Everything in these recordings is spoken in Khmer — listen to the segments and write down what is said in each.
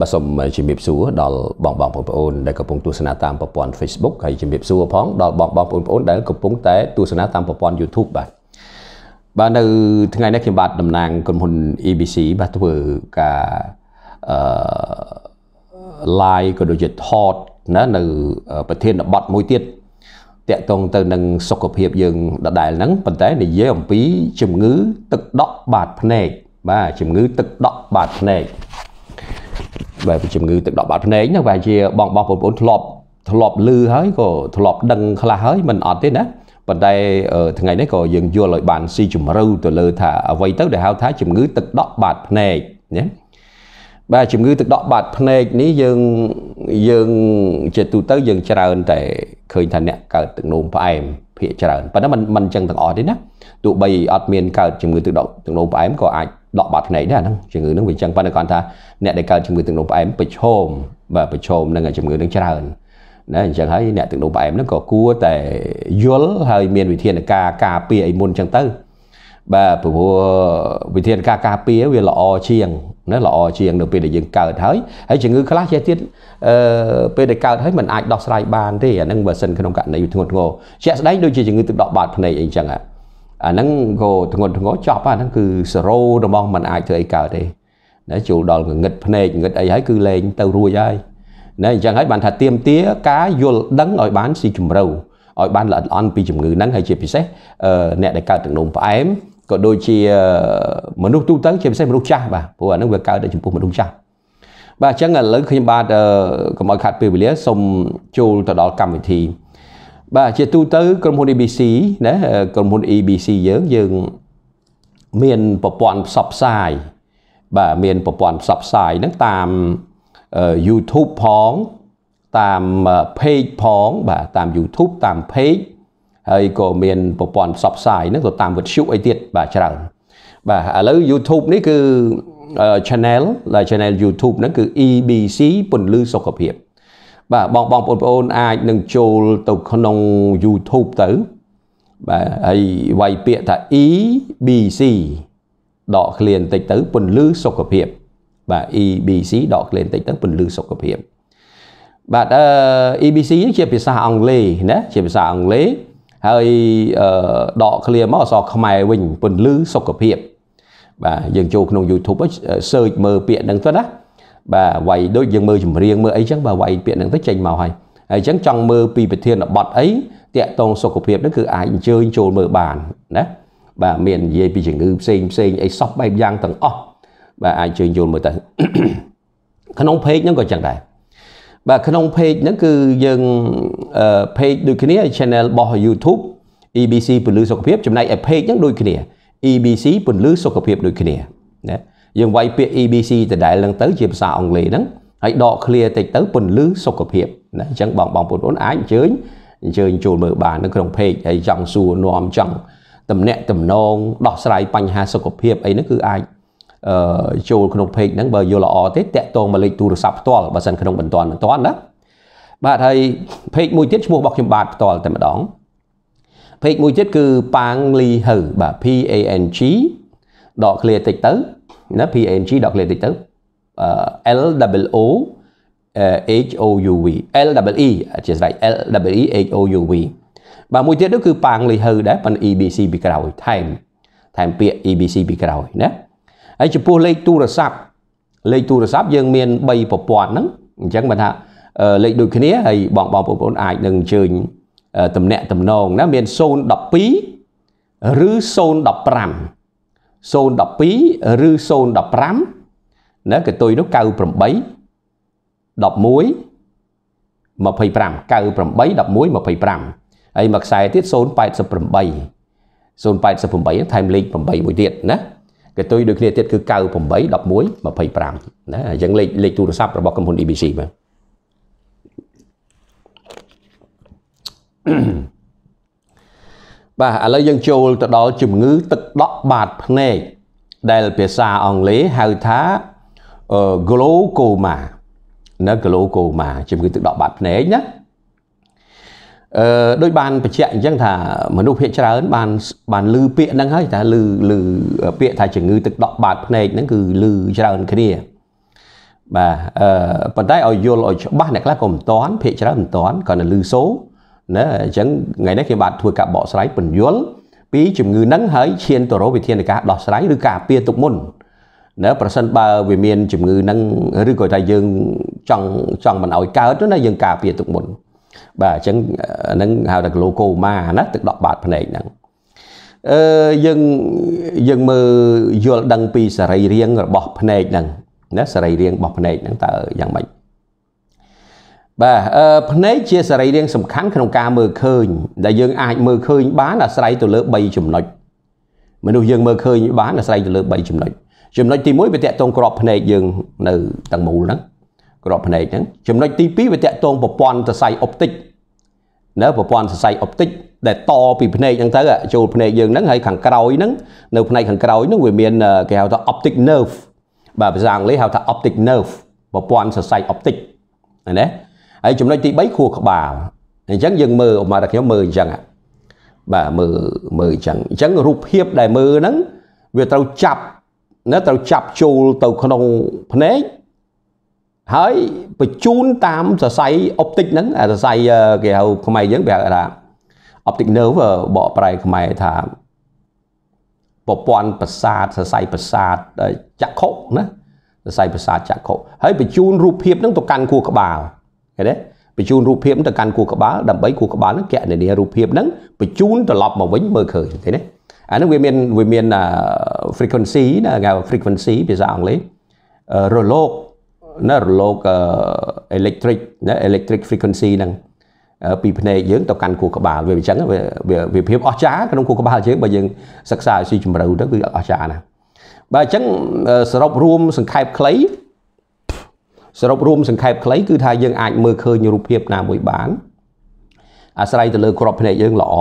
បាទសូមជំរាបសួរដល់បងបងបងប្អូនដែលកំពុងទស្សនាតាមប្រព័ន្ធ Facebook ហើយជំរាបសួរផងដល់បងបងបងប្អូនដែលកំពុងតែទស្សនាតាមប្រព័ន្ធ YouTube បាទបាទនៅថ្ងៃនេះខ្ញុំបាទតំណាងក្រុមហ៊ុន EBC បាទធ្វើការអឺ live ក៏ដូចជាថតណានៅប្រធានបទមួយទៀតតកតងទៅនឹងសុខភាពយើងដដែលហ្នឹងប៉ុន្តែនិយាយអំពីជំងឺ ទឹកដក់បាតភ្នែកបាទជំងឺ ទឹកដក់បាតភ្នែកបែបជំងឺទឹកដក់បាត់ភ្នែកហ្នឹងបែរជាបងបងបងប្អូនធ្លាប់ធ្លាប់ឮហើយក៏ធ្លាប់ដឹង ខ្លះហើយមិនអត់ទេណាប៉ុន្តែថ្ងៃនេះក៏យើងយល់ឲ្យបានស៊ីជម្រៅទៅលើថាអ្វីទៅដែលហៅថា ជំងឺទឹកដក់បាត់ភ្នែកណាបាទជំងឺទឹកដក់បាត់ភ្នែកនេះយើងយើងជាទូទៅយើងច្រើនតែឃើញថាអ្នកកើតទឹកនោមផ្អែមភាកច្រើនប៉ុន្តែมันមិនចឹងទាំងអស់ទេណាទោះបីអត់មានកើតជំងឺទឹកដក់ទឹកនោមផ្អែមក៏អាចដកបាត់ភ្នែកដែរហ្នឹងជំងឺហ្នឹងវាអញ្ចឹងប៉ុន្តែគាត់ថាអ្នកដែលកើតជំងឺទឹកនោមផ្អែមប្រឈមបាទប្រឈមនឹងជំងឺហ្នឹងច្រើនណាអញ្ចឹងហើយអ្នកទឹកនោមផ្អែមហ្នឹងក៏គួរតែយល់ហើយមានវិធានការការពារអីមុនអញ្ចឹងទៅបាទព្រោះវិធានការការពារវាល្អជាងណាល្អជាងនៅពេលដែលយើងកើតហើយហើយជំងឺខ្លះចេះទៀតអឺពេលដែលកើតហើយมันអាចដោះស្រាយបានទេអាហ្នឹងបើសិនក្នុងករណីធ្ងន់ធ្ងរជាក់ស្ដែងដូចជាជំងឺទឹកដក់បាតភ្នែកអីចឹងហ่ะអាហ្នឹងក៏ធ្ងន់ធ្ងរចប់អាហ្នឹងគឺសេរ៉ូត្មងมันអាចធ្វើអីកើតទេណាចូលដល់ងងឹតភ្នែកងឹតអីហើយគឺលែងទៅរួចហើយណាអញ្ចឹងហើយបានថាទៀមទាការយល់ដឹងឲ្យបានស៊ីជម្រៅឲ្យបានល្អិតល្អន់ពីជំងឺហ្នឹងហើយជាពិសេសអ្នកដែលកើតទឹកនោមផ្អែមក៏ដូចជាមនុស្សទូទៅជាពិសេសមនុស្សចាស់បាទព្រោះអាហ្នឹងវាកើតតែចំពោះមនុស្សចាស់បាទអញ្ចឹងឥឡូវខ្ញុំបាទកុំឲ្យខាត់ពេលវេលាសូមចូលទៅដល់កម្មវិធីបាទជាទូទៅក្រុមហ៊ុន EBC ណាក្រុមហ៊ុន EBC យើងយើងមានប្រព័ន្ធផ្សព្វផ្សាយបាទមានប្រព័ន្ធផ្សព្វផ្សាយហ្នឹងតាម YouTube ផងតាម page ផងបាទតាម YouTube តាម page ហើយក៏មានប្រព័ន្ធផ្សព្វផ្សាយហ្នឹងក៏តាមវិទ្យុអីទៀតបាទច្រើនបាទឥឡូវ YouTube នេះគឺ channel ដែល channel YouTube ហ្នឹងគឺ EBC ពន្លឺសុខភាពបាទបងបងបងប្អូនអាចនឹងចូលទៅក្នុង YouTube ទៅបាទហើយវាយពាក្យថា EBC ដកឃ្លាបន្តិចទៅ ពន្លឺសុខភាពបាទ EBC ដកឃ្លាបន្តិចទៅពន្លឺសុខភាពបាទអឺ EBC ជាភាសាអង់គ្លេសណាជាភាសាអង់គ្លេសហើយដកឃ្លាមកអក្សរខ្មែរវិញពន្លឺសុខភាពបាទយើងចូលក្នុង YouTube search មើលពាក្យហ្នឹងទៅណាបាទអ្វីដូចយើងមើលចម្រៀងមើលអីចឹងបាទអ្វីពាក្យហ្នឹងទៅចេញមកហើយហើយចឹងចង់មើលពីប្រធានបទអីតាក់ទងសុខភាពហ្នឹងគឺអាចអញ្ជើញចូលមើលបានណាបាទមាននិយាយពីជំងឺផ្សេងផ្សេងអីសោះបែបយ៉ាងទាំងអស់បាទអាចជើញយល់មើលទៅក្នុងเพจហ្នឹងក៏ចឹងដែរបាទក្នុងเพจហ្នឹងគឺយើងអឺ page ដូចគ្នា channel របស់ YouTube EBC ពលឺសុខភាពចំណែកឯ page ហ្នឹងដូចគ្នា EBC ពលឺសុខភាពដូចគ្នាណាយើងវាយពាក្យ EBC ដដែលហ្នឹងទៅជាភាសាអង់គ្លេសហ្នឹងហើយដក clear តិចទៅពន្លឺសុខភាពណាអញ្ចឹងបងបងប្អូនអាចអញ្ជើញអញ្ជើញចូលមើលបាននៅក្នុង page ហើយចង់សួរនាំចង់តំណាក់តំណងដោះស្រាយបញ្ហាសុខភាពអីហ្នឹងគឺអាចអឺចូលក្នុងเพจហ្នឹងបើយល់ល្អទេតាក់ទងមកលេខទូរស័ព្ទផ្ទាល់បើសិនក្នុងមិនតាន់មិនតាន់ណាបាទហើយเพจមួយទៀតឈ្មោះរបស់ខ្ញុំបាទផ្ទាល់តែម្ដងเพจមួយទៀតគឺប៉ាងលីហើបាទ P A N G ដក clear តិចទៅណា PNG ដល់ក្លេតិចទៅ L W O H O U V L W E អធិស្ឋាន L W E H O U V បាទមួយទៀតនោះគឺប៉ាងលីហឺដែរប៉ុន្តែ EBC ពីក្រោយថែមថែមពាក្យ EBC ពីក្រោយណាហើយចំពោះលេខទូរស័ព្ទលេខទូរស័ព្ទយើងមាន3ប្រព័ន្ធហ្នឹងអញ្ចឹងបើថាលេខដូចគ្នាហើយបងបងបងប្អូនអាចនឹងអញ្ជើញតំណាក់តំណងណាមាន012ឬ015 012ឬ015ណាកតុយនោះ98 11 25 98 11 25ហើយមួយខ្សែទៀត088 088ថែមលេខ8មួយទៀតណាកតុយដូចគ្នាទៀតគឺ98 11 25ណាអញ្ចឹងលេខលេខទូរស័ព្ទរបស់ក្រុមហ៊ុន EBC បាទបាទឥឡូវយើងចូលទៅដល់ជំងឺទឹកដក់បាតភ្នែកដែលភាសាអង់គ្លេសហៅថា glaucoma ណា glaucoma ជំងឺទឹកដក់បាតភ្នែកណាអឺដោយបានបញ្ជាក់អញ្ចឹងថាមនុស្សភាគច្រើនបានបានលឺពាក្យហ្នឹងហើយតែលឺលឺពាក្យថាជំងឺទឹកដក់បាតភ្នែកហ្នឹងគឺលឺច្រើនគ្នាបាទអឺប៉ុន្តែឲ្យយល់ឲ្យច្បាស់អ្នកខ្លះក៏មិនតាន់ភាគច្រើនមិនតាន់គាត់នៅលឺសូរណាអញ្ចឹងថ្ងៃនេះខ្ញុំបាទធ្វើការបកស្រាយពន្យល់ពីជំងឺហ្នឹងហើយឈានទៅរកវិធានការដោះស្រាយឬការពៀទុកមុនណាប្រសិនបើវាមានជំងឺហ្នឹងឬក៏ថាយើងចង់ចង់មិនឲ្យកើតណាយើងការពៀទុកមុន បាទអញ្ចឹងហ្នឹងហៅថា glaucoma ណា ទឹកដក់បាតភ្នែកហ្នឹងអឺយើងយើងមើលយល់ដឹងពីសរីរាង្គរបស់ភ្នែកហ្នឹងណាសរីរាង្គរបស់ភ្នែកហ្នឹងតើយ៉ាងម៉េចបាទភ្នែកជាសរីរាង្គសំខាន់ក្នុងការមើលឃើញដែលយើងអាចមើលឃើញបានអាស្រ័យទៅលើ3ចំណុចមនុស្សយើងមើលឃើញបានអាស្រ័យទៅលើ3ចំណុចចំណុចទី1វាតកតងក្របភ្នែកយើងនៅទាំងមូលហ្នឹង ក្របភ្នែកហ្នឹងចំណុចទី2វាតកតងប្រព័ន្ធសរសៃអុបទិកនៅប្រព័ន្ធសរសៃអុបទិកដែលតពីភ្នែកហ្នឹងទៅចូលភ្នែកយើងហ្នឹងហើយខាងក្រោយហ្នឹងនៅផ្នែកខាងក្រោយហ្នឹងវាមានគេហៅថា optic nerve បាទភាសាអង់គ្លេសហៅថា optic nerve ប្រព័ន្ធសរសៃអុបទិកណាហើយចំណុចទី3ខួរក្បាលអញ្ចឹងយើងមើលអមាតែខ្ញុំមើលអញ្ចឹងបាទមើលមើលអញ្ចឹងអញ្ចឹងរូបភាពដែលមើលហ្នឹងវាត្រូវចាប់ណាត្រូវចាប់ចូលទៅក្នុងភ្នែកហើយបញ្ជូនតាមសរសៃអុបទិកហ្នឹងអាសរសៃគេហៅខ្មែរយើងវាហៅថា optic nerve បកប្រែខ្មែរថាប្រព័ន្ធប្រសាទសរសៃប្រសាទចក្ខុណាសរសៃប្រសាទចក្ខុហើយបញ្ជូនរូបភាពហ្នឹងទៅកាន់ខួរក្បាលឃើញទេបញ្ជូនរូបភាពទៅកាន់គូក្បាលដើម្បីគូក្បាលនឹងកណនារូបភាពនឹងបញ្ជូនត្រឡប់មកវិញមើលឃើញឃើញទេអានោះវាមានវាមាន frequency ណាគេ frequency ភាសាអង់គ្លេសរលកណារលក electric ណា electric frequency ហ្នឹងពីភ្នែកយើងទៅកាន់គូក្បាលវាអញ្ចឹងវាវាភាពអស្ចារ្យក្នុងគូក្បាលយើងបើយើងសិក្សាឲ្យស៊ីជម្រៅទៅគឺអស្ចារ្យណាស់បាទអញ្ចឹងសរុបរួមសង្ខេបខ្លីសរុបរួមសង្ខេបខ្លីគឺថាយើងអាចមើលឃើញរូបភាពណាមួយបានអាស្រ័យទៅលើក្របភ្នែកយើងល្អ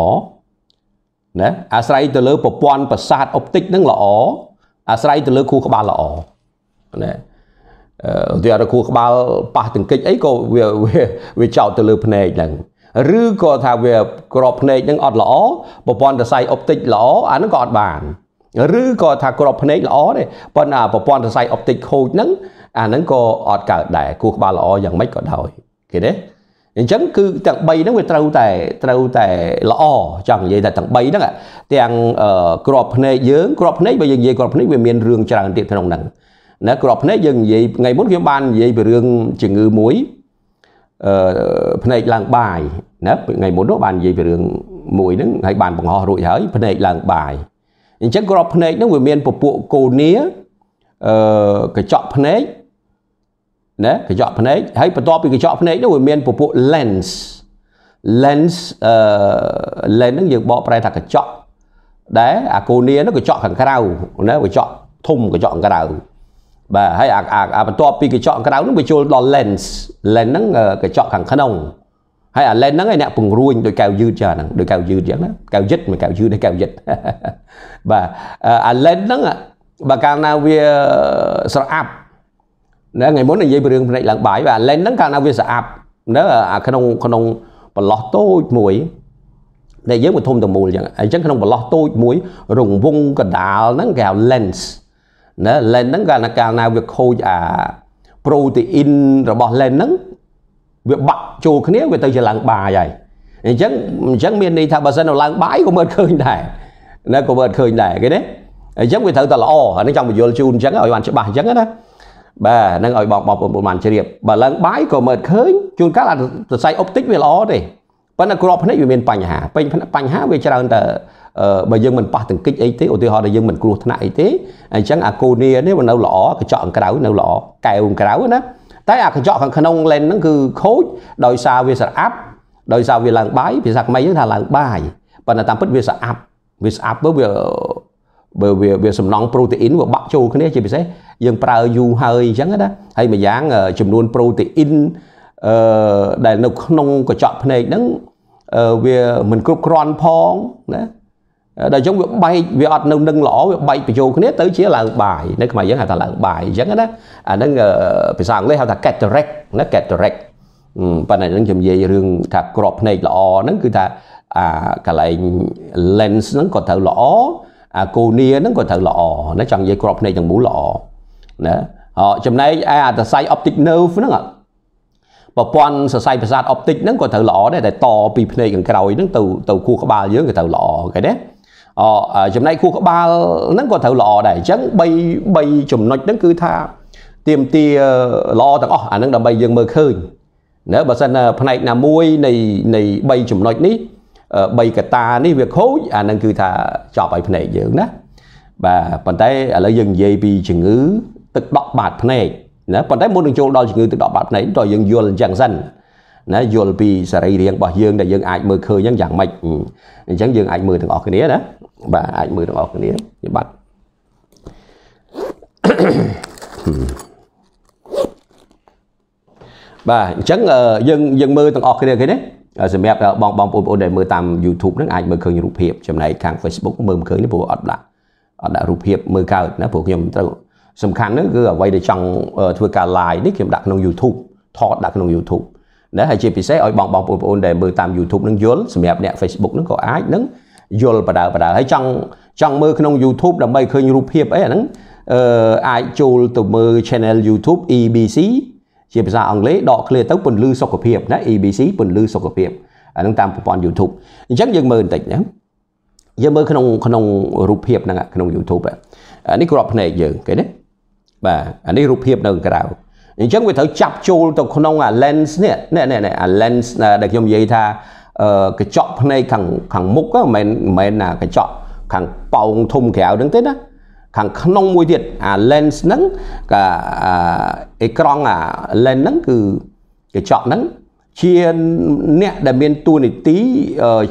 ណាអាស្រ័យទៅលើប្រព័ន្ធប្រសាទអុបទិកនឹងល្អអាស្រ័យទៅលើខួរក្បាលល្អណាឧទាហរណ៍ខួរក្បាលប៉ះទង្គិចអីក៏វាវាចោតទៅលើភ្នែកហ្នឹងឬក៏ថាវាក្របភ្នែកហ្នឹងអត់ល្អប្រព័ន្ធសរសៃអុបទិកល្អអាហ្នឹងក៏អត់បានឬក៏ថាក្របភ្នែកល្អទេប៉ុន្តែប្រព័ន្ធសរសៃអុបទិកខូចហ្នឹងអាហ្នឹងក៏អត់កើតដែរគូក្បាលល្អយ៉ាងម៉េចក៏ដោយគេទេអញ្ចឹងគឺទាំង3ហ្នឹងវាត្រូវតែត្រូវតែល្អចង់និយាយថាទាំង3ហ្នឹងទាំងក្របភ្នែកយើងក្របភ្នែកបើយើងនិយាយក្របភ្នែកវាមានរឿងច្រើនទៀតក្នុងហ្នឹងណាក្របភ្នែកយើងនិយាយថ្ងៃមុនខ្ញុំបាននិយាយពីរឿងជំងឺមួយអឺភ្នែកឡើងបាយណាថ្ងៃមុននោះបាននិយាយពីរឿងមួយហ្នឹងហើយបានបង្ហោះរួចហើយភ្នែកឡើងបាយអញ្ចឹងក្របភ្នែកហ្នឹងវាមានពពួកកូនីអឺកញ្ចក់ភ្នែកណាកញ្ចក់ភ្នែកហើយបន្ទាប់ពីកញ្ចក់ភ្នែកនោះវាមានពពួក lens lens អឺ lens ហ្នឹងយើងបកប្រែថាកញ្ចក់ដែលអាកូនីហ្នឹងកញ្ចក់ខាងក្រៅណាកញ្ចក់ធំកញ្ចក់ខាងក្រៅបាទហើយអាបន្ទាប់ពីកញ្ចក់ក្រៅហ្នឹងវាចូលដល់ lens lens ហ្នឹងកញ្ចក់ខាងក្នុងហើយអា lens ហ្នឹងឯអ្នកពង្រួញដោយកៅយឺតចាហ្នឹងដោយកៅយឺតយ៉ាងណាកៅយឹតមួយកៅយឺតហើយកៅយឹតបាទអា lens ហ្នឹងបើកាលណាវាស្រអាប់ណាថ្ងៃមុននិយាយពីរឿងភ្នែកឡើងបាយបាទលែនហ្នឹងកាលណាវាស្អាប់នៅអាក្នុងក្នុងប្រឡោះតូចមួយដែលយើងមកធំតមូលអញ្ចឹងអញ្ចឹងក្នុងប្រឡោះតូចមួយរង្វង់កណ្ដាលហ្នឹងគេហៅ lens ណា lens ហ្នឹងកាលណាកាលណាវាខូចអា protein របស់ lens ហ្នឹងវាបាក់ចូលគ្នាវាទៅជាឡើងបាយហើយអញ្ចឹងអញ្ចឹងមានន័យថាបើសិននៅឡើងបាយក៏មើលឃើញដែរណាក៏មើលឃើញដែរគេណាអញ្ចឹងវាត្រូវតែល្អអានេះចង់បញ្យល់ជូនអញ្ចឹងឲ្យបានច្បាស់អញ្ចឹងណាបាទនឹងឲ្យបងបងប្អូនបានជ្រាបបើឡើងបាយក៏មើលឃើញជួនកាលអាសរសៃអុបតិចវាល្អទេប៉ុន្តែក្របភ្នែកវាមានបញ្ហាពេញបញ្ហាវាច្រើនតែបើយើងមិនប៉ះទង្គិចអីទេឧទាហរណ៍ថាយើងមិនគ្រោះថ្នាក់អីទេអញ្ចឹងអាកូនីនេះវានៅល្អកញ្ចក់ខាងក្រៅនៅល្អកែវខាងក្រៅណាតែអាកញ្ចក់ខាងក្នុង lens ហ្នឹងគឺខូចដោយសារវាស្រអាប់ដោយសារវាឡើងបាយភាសាខ្មែរយើងថាឡើងបាយប៉ុន្តែតាមពិតវាស្រអាប់វាស្អាប់ទៅវាបើវាវាសំណង់ប្រូតេអ៊ីនវាបាក់ចូលគ្នាជាពិសេសយើងប្រើយូរហើយអញ្ចឹងណាហើយម្យ៉ាងចំនួនប្រូតេអ៊ីនអឺដែលនៅក្នុងកញ្ចក់ភ្នែកហ្នឹងវាមិនគ្រប់គ្រាន់ផងណាដល់អញ្ចឹងវាបែកវាអត់នៅនឹងល្អវាបែកបញ្ចូលគ្នាទៅជាឡើងបាយនៅខ្មែរយើងហៅថាឡើងបាយអញ្ចឹងណាអាហ្នឹងភាសាអង់គ្លេសហៅថា cataract ណា cataract ប៉ុន្តែនឹងជំនិយាយរឿងថាក្របភ្នែកល្អហ្នឹងគឺថាអាកន្លែង lens ហ្នឹងក៏ត្រូវល្អអាគូនីហ្នឹងក៏ត្រូវល្អណាចង់និយាយក្របភ្នែកទាំងមូលល្អណាចំណែកឯអាសរសៃ optic nerve ហ្នឹងប្រព័ន្ធសរសៃប្រសាទ optic ហ្នឹងក៏ត្រូវល្អដែរតែតពីភ្នែកខាងក្រោយហ្នឹងទៅទៅខួរក្បាលយើងក៏ត្រូវល្អគេណាអចំណែកខួរក្បាលហ្នឹងក៏ត្រូវល្អដែរអញ្ចឹង3 3ចំណុចហ្នឹងគឺថាទៀមទាល្អទាំងអស់អាហ្នឹងដើម្បីយើងមើលឃើញណាបើសិនផ្នែកណាមួយនៃនៃ3ចំណុចនេះ3កតានេះវាខូចអានឹងគឺថាចប់ឲ្យភ្នែកយើងណាបាទប៉ុន្តែឥឡូវយើងនិយាយពីជំងឺទឹកដក់បាតភ្នែកណាប៉ុន្តែមុននឹងចូលដល់ជំងឺទឹកដក់បាតភ្នែកតើយើងយល់អញ្ចឹងសិនណាយល់ពីសរីរាង្គរបស់យើងដែលយើងអាចមើលឃើញអញ្ចឹងយ៉ាងម៉េចអញ្ចឹងយើងអាចមើលទាំងអស់គ្នាណាបាទអាចមើលទាំងអស់គ្នាពិបត្តិបាទអញ្ចឹងយើងយើងមើលទាំងអស់គ្នាឃើញទេសម្រាប់បងបងប្អូនដែលមើលតាម YouTube ហ្នឹងអាចមើលឃើញរូបភាពចំណែកខាង Facebook មើលមិនឃើញទេព្រោះអត់ដាក់អត់ដាក់រូបភាពមើលកើតណាព្រោះខ្ញុំត្រូវសំខាន់ហ្នឹងគឺអ្វីដែលចង់ធ្វើការ live នេះខ្ញុំដាក់ក្នុង YouTube ថតដាក់ក្នុង YouTube ណាហើយជាពិសេសឲ្យបងបងប្អូនដែលមើលតាម YouTube នឹងយល់សម្រាប់អ្នក Facebook នឹងក៏អាចនឹងយល់បដើបដើហើយចង់ចង់មើលក្នុង YouTube ដើម្បីឃើញរូបភាពអីអាហ្នឹងអឺអាចចូលទៅមើល channel YouTube EBC ជាភាសាអង់គ្លេសដកឃ្លាទៅពន្លឺសុខភាពណា ABC ពន្លឺសុខភាពអានឹងតាមប្រព័ន្ធ YouTube អញ្ចឹងយើងមើលបន្តិចណាយើងមើលក្នុងក្នុងរូបភាពហ្នឹងក្នុង YouTube អានេះគ្រាប់ភ្នែកយើងគេណាបាទអានេះរូបភាពនៅក្រៅអញ្ចឹងវាត្រូវចាប់ចូលទៅក្នុងអា lens នេះនេះនេះអា lens ដែលខ្ញុំនិយាយថាកញ្ចក់ភ្នែកខាងខាងមុខហ្នឹងមិនមែនណាកញ្ចក់ខាងប៉ោងធំក្រៅហ្នឹងទេណាខាងក្នុងមួយទៀតអា lens ហ្នឹងក៏អេក្រង់អា lens ហ្នឹងគឺកញ្ចក់ហ្នឹងជាអ្នកដែលមានតួនាទី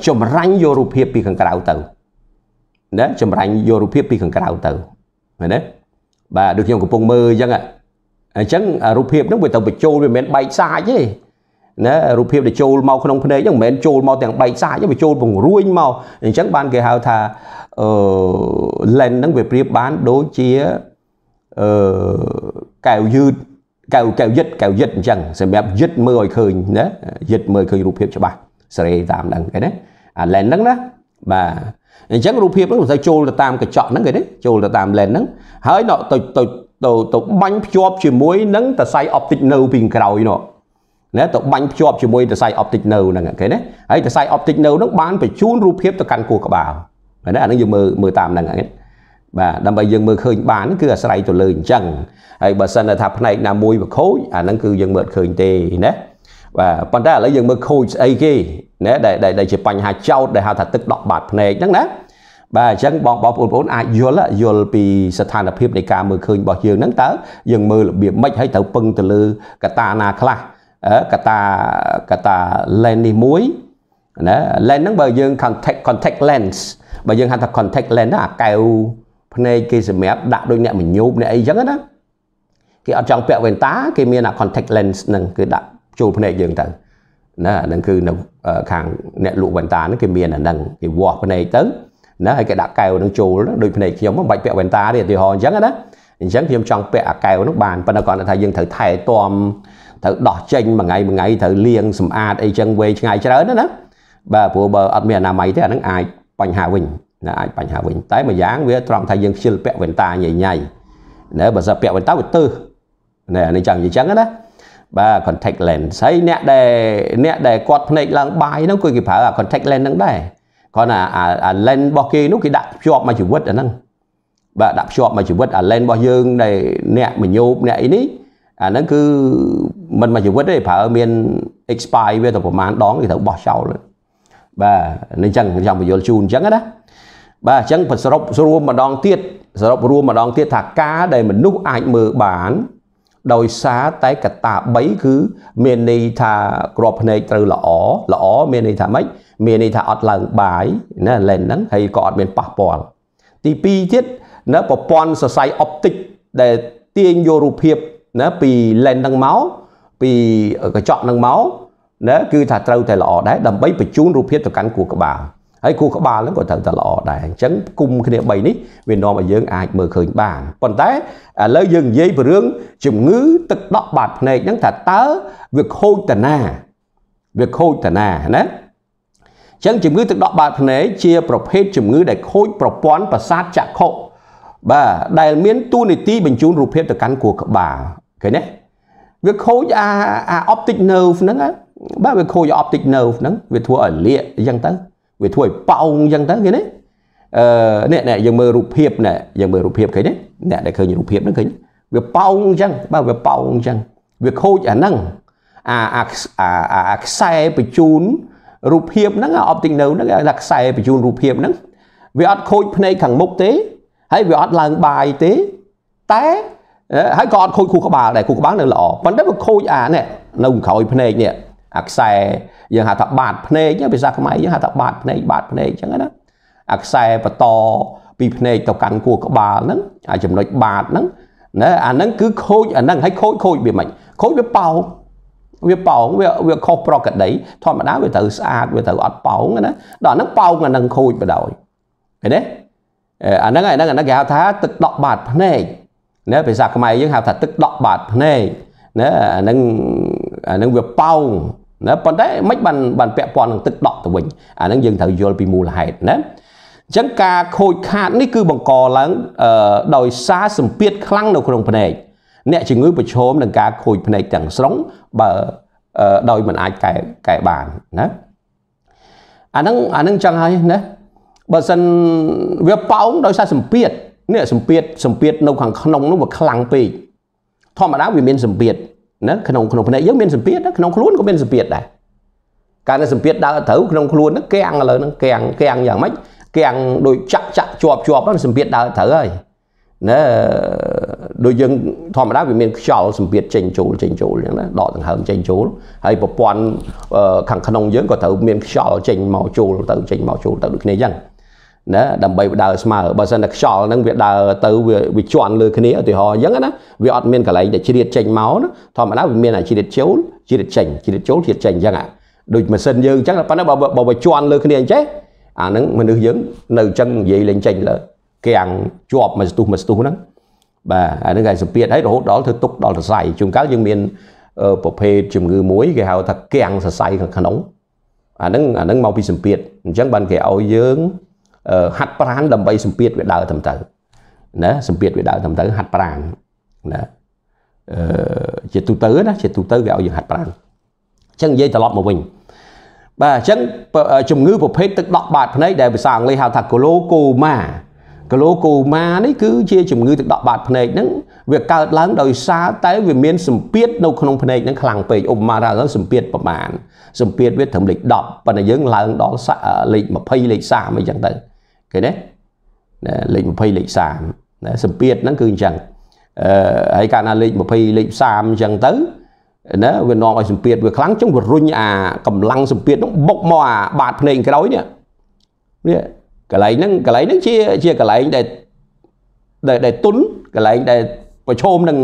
ចម្រាញ់យករូបភាពពីខាងក្រៅទៅណាចម្រាញ់យករូបភាពពីខាងក្រៅទៅមែនទេបាទដូចខ្ញុំកំពុងមើលអញ្ចឹងអញ្ចឹងរូបភាពហ្នឹងវាទៅបញ្ចូលវាមិនមែនបែកសាច់ទេណារូបភាពដែលចូលមកក្នុងភ្នែកហ្នឹងមិនមែនចូលមកទាំងបែកសាច់ទេវាចូលពង្រួញមកអញ្ចឹងបានគេហៅថាអឺ lens ហ្នឹងវាប្រៀបបានដូចជាអឺកែវយឺតកែវកែវយឹតកែវយឹតអញ្ចឹងសម្រាប់យឹតមើលឲ្យឃើញណាយឹតមើលឃើញរូបភាពច្បាស់សេរីតាមហ្នឹងគេណាអា lens ហ្នឹងណាបាទអញ្ចឹងរូបភាពហ្នឹងមិនសូវចូលទៅតាមកញ្ចក់ហ្នឹងគេទេចូលទៅតាម lens ហ្នឹងហើយទៅទៅទៅបាញ់ភ្ជាប់ជាមួយនឹងតសៃ optic nerve ពីក្រោយនោះណាទៅបាញ់ភ្ជាប់ជាមួយទសៃ optic nerve ហ្នឹងគេណាហើយទសៃ optic nerve ហ្នឹងបានបញ្ជូនរូបភាពទៅកាន់ខួរក្បាលណាអាហ្នឹងយើងមើលមើលតាមហ្នឹងហ្នឹងបាទដើម្បីយើងមើលឃើញបានគឺអាស្រ័យទៅលើអញ្ចឹងហើយបើសិនថាផ្នែកណាមួយវាខូចអាហ្នឹងគឺយើងមើលឃើញទេណាបាទប៉ុន្តែឥឡូវយើងមើលខូចស្អីគេណាដែលដែលជាបញ្ហាចោតដែលហៅថាទឹកដក់បាត់ភ្នែកហ្នឹងណាបាទអញ្ចឹងបងបងប្អូនអាចយល់យល់ពីស្ថានភាពនៃការមើលឃើញរបស់យើងហ្នឹងតើយើងមើលរបៀបម៉េចហើយត្រូវពឹងទៅលើកត្តាណាខ្លះកតាកតា lens នេះមួយណា lens ហ្នឹងបើយើង contact contact lens បើយើងហៅថា contact lens ហ្នឹងអាកែវភ្នែកគេសម្រាប់ដាក់ដូចអ្នកមញូបអ្នកអីចឹងណាគេអត់ចង់ពាក់វ៉ែនតាគេមានអា contact lens ហ្នឹងគឺដាក់ចូលភ្នែកយើងទៅណាហ្នឹងគឺនៅខាងអ្នកលក់វ៉ែនតាហ្នឹងគេមានអាហ្នឹងគេវាស់ភ្នែកទៅណាហើយគេដាក់កែវហ្នឹងចូលដូចភ្នែកខ្ញុំមិនបាច់ពាក់វ៉ែនតាទេឧទាហរណ៍អញ្ចឹងណាអញ្ចឹងខ្ញុំចង់ពាក់អាកែវហ្នឹងបានប៉ុន្តែគាត់ថាយើងត្រូវថែទាំត្រូវដោះចេញមួយថ្ងៃមួយថ្ងៃត្រូវលាងសម្អាតអីចឹងវែងឆ្ងាយច្រើនណាបាទព្រោះបើអត់មានអនាម័យទេអានឹងអាចបញ្ហាវិញណាអាចបញ្ហាវិញតែមួយយ៉ាងវាត្រង់ថាយើងខ្ជិលពាក់វ៉ែនតាញ៉ៃញ៉ៃណាបើសិនពាក់វ៉ែនតាវាទើសណាអានេះចង់និយាយចឹងណាបាទ contact lens ហើយអ្នកដែលអ្នកដែលគាត់ភ្នែកឡើងបាយហ្នឹងគឺគេប្រើអា contact lens ហ្នឹងដែរគាត់ថាអា lens របស់គេនោះគេដាក់ភ្ជាប់មកជីវិតអាហ្នឹងបាទដាក់ភ្ជាប់មកជីវិតអា lens របស់យើងដែលអ្នកមញោបអ្នកអីនេះអាហ្នឹងគឺมันមួយជីវិតទេប្រើមាន expire វាទៅប្រហែលដងគេត្រូវបោះចោលបាទអញ្ចឹងចង់បញ្យល់ជូនអញ្ចឹងណាបាទអញ្ចឹងបើសរុបរួមម្ដងទៀតសរុបរួមម្ដងទៀតថាការដែលមនុស្សអាចមើលបាន ដោយសារតែកត្តា3គឺមានន័យថាក្របភ្នែកត្រូវល្អល្អមានន័យថាម៉េចមានន័យថាអត់ឡើងបាយណាឡែនហ្នឹងហើយក៏អត់មានប៉ះពាល់ទី2ទៀតណាប្រព័ន្ធសរសៃអុបទិកដែលទាញយករូបភាពណាពី lens ហ្នឹងមកពីកញ្ចក់ហ្នឹងមកណាគឺថាត្រូវតែល្អដែរដើម្បីបញ្ជូនរូបភាពទៅកាន់គូក្បាលហើយគូក្បាលហ្នឹងក៏ត្រូវតែល្អដែរអញ្ចឹងគុំគ្នា3នេះវានាំឲ្យយើងអាចមើលឃើញបានប៉ុន្តែឥឡូវយើងនិយាយពីរឿងជំងឺ ទឹកដក់បាត់ភ្នែកហ្នឹងថាតើវាខូចតាណាវាខូចតាណាណាអញ្ចឹងជំងឺទឹកដក់បាត់ភ្នែកជាប្រភេទជំងឺដែលខូចប្រព័ន្ធប្រសាទចក្ខុបាទដែលមានតួនាទីបញ្ជូនរូបភាពទៅកាន់គូក្បាលឃើញទេវាខូចអាអា optic nerve ហ្នឹងបាទវាខូច optic nerve ហ្នឹងវាធ្វើឲ្យលាកអញ្ចឹងទៅវាធ្វើឲ្យប៉ោងអញ្ចឹងទៅឃើញទេអឺនេះនេះយើងមើលរូបភាពនេះយើងមើលរូបភាពឃើញទេអ្នកដែលឃើញរូបភាពហ្នឹងឃើញវាប៉ោងអញ្ចឹងបាទវាប៉ោងអញ្ចឹងវាខូចអាហ្នឹងអាអាអាខ្សែបញ្ជូនរូបភាពហ្នឹង optic nerve ហ្នឹងថាខ្សែបញ្ជូនរូបភាពហ្នឹងវាអត់ខូចភ្នែកខាងមុខទេហើយវាអត់ឡើងបាយទេតែហើយក៏អត់ខូចខួរក្បាលដែរខួរក្បាលនៅល្អប៉ុន្តែវាខូចអានេះនៅក្រោយភ្នែកនេះអាខ្សែយើងហៅថាបាតភ្នែកភាសាខ្មែរយើងហៅថាបាតភ្នែកបាតភ្នែកអញ្ចឹងណាអាខ្សែបន្តពីភ្នែកទៅកាន់ខួរក្បាលហ្នឹងអាចំណុចបាតហ្នឹងណាអាហ្នឹងគឺខូចអាហ្នឹងហើយខូចខូចវាមិនខូចវាប៉ោងវាប៉ោងវាវាខុសប្រកដី ធម្មតាវាត្រូវស្អាតវាត្រូវអត់ប៉ោងណាដល់ហ្នឹងប៉ោងអាហ្នឹងខូចបណ្ដោយឃើញទេអាហ្នឹងអាហ្នឹងអាហ្នឹងគេហៅថាទឹកដក់បាតភ្នែកណាភាសាខ្មែរយើងហៅថាទឹកដក់បាតភ្នែកណាអានឹងអានឹងវាប៉ោងណាប៉ុន្តែមិនបានបានពាក់ព័ន្ធនឹងទឹកដក់ទៅវិញអានឹងយើងត្រូវយល់ពីមូលហេតុណាអញ្ចឹងការខូចខាតនេះគឺបង្កឡើងដោយសារសម្ពាធខ្លាំងនៅក្នុងភ្នែកអ្នកជំងឺប្រឈមនឹងការខូចភ្នែកទាំងស្រុងបើដោយមិនអាចកែកែបានណាអានឹងអានឹងចឹងហើយណាបើសិនវាប៉ោងដោយសារសម្ពាធនេះសម្ពាធសម្ពាធនៅខាងក្នុងនោះវាខ្លាំងពេកធម្មតាវាមានសម្ពាធណាក្នុងក្នុងភ្នែកយើងមានសម្ពាធក្នុងខ្លួនក៏មានសម្ពាធដែរកាលណាសម្ពាធដើរត្រូវក្នុងខ្លួនហ្នឹងកៀងឥឡូវហ្នឹងកៀងកៀងយ៉ាងម៉េចកៀងដូចចាក់ចាក់ជាប់ជាប់ហ្នឹងសម្ពាធដើរត្រូវហើយណាដូចយើងធម្មតាវាមានខ្យល់សម្ពាធចេញចូលចេញចូលយ៉ាងណាដកដង្ហើមចេញចូលហើយប្រព័ន្ធខាងក្នុងយើងក៏ត្រូវមានខ្យល់ចេញមកចូលទៅចេញមកចូលទៅដូចគ្នាអញ្ចឹងណាដើម្បីដើរស្មើបើសិនតែខ្យល់ហ្នឹងវាដើរទៅវាវាជន់លើគ្នាឧទាហរណ៍អញ្ចឹងណាវាអត់មានកន្លែងដែលជ្រៀតចេញមកណាធម្មតាវាមានអាជ្រៀតចូលជ្រៀតចេញជ្រៀតចូលជ្រៀតចេញអញ្ចឹងអាដូចម៉ាស៊ីនយើងអញ្ចឹងប៉ុន្តែបើបើវាជន់លើគ្នាអញ្ចេះអាហ្នឹងមនុស្សយើងនៅអញ្ចឹងនិយាយលេងចេញលើគាំងជាប់មួយស្ទុះមួយស្ទុះហ្នឹងបាទអាហ្នឹងគេសម្ពាធហើយរហូតដល់ធ្វើទុកដល់សរសៃជួនកាលយើងមានប្រភេទជំងឺមួយគេហៅថាគាំងសរសៃខាងក្នុងអាហ្នឹងអាហ្នឹងមកពីសម្ពាធអញ្ចឹងបានគេឲ្យយើងហាត់ប្រានដើម្បីសម្ពាធវាដើរតាមទៅណាសម្ពាធវាដើរតាមទៅហាត់ប្រានណាអឺជាទូទៅណាជាទូទៅគេឲ្យយើងហាត់ប្រានអញ្ចឹងនិយាយត្រឡប់មកវិញបាទអញ្ចឹងជំងឺប្រភេទទឹកដក់បាតភ្នែកដែលភាសាអង់គ្លេសហៅថា glaucoma glaucoma នេះគឺជាជំងឺទឹកដក់បាតភ្នែកហ្នឹងវាកើតឡើងដោយសារតែវាមានសម្ពាធនៅក្នុងភ្នែកហ្នឹងខ្លាំងពេកឧបមាថាសម្ពាធប្រមាណសម្ពាធវាត្រឹមលេខ10ប៉ុន្តែយើងឡើងដល់លេខ20លេខ30អីចឹងទៅឃើញទេលេខ20លេខ30ណាសម្ពាធហ្នឹងគឺអញ្ចឹងអឺហើយកាលណាលេខ20លេខ30អញ្ចឹងទៅណាវានាំឲ្យសម្ពាធវាខ្លាំងចឹងវារុញអាកម្លាំងសម្ពាធហ្នឹងបុកមកអាបាតភ្នែកក្រោយនេះនេះកន្លែងហ្នឹងកន្លែងហ្នឹងជាជាកន្លែងដែលដែលដែលទុនកន្លែងដែលប្រឈមនឹង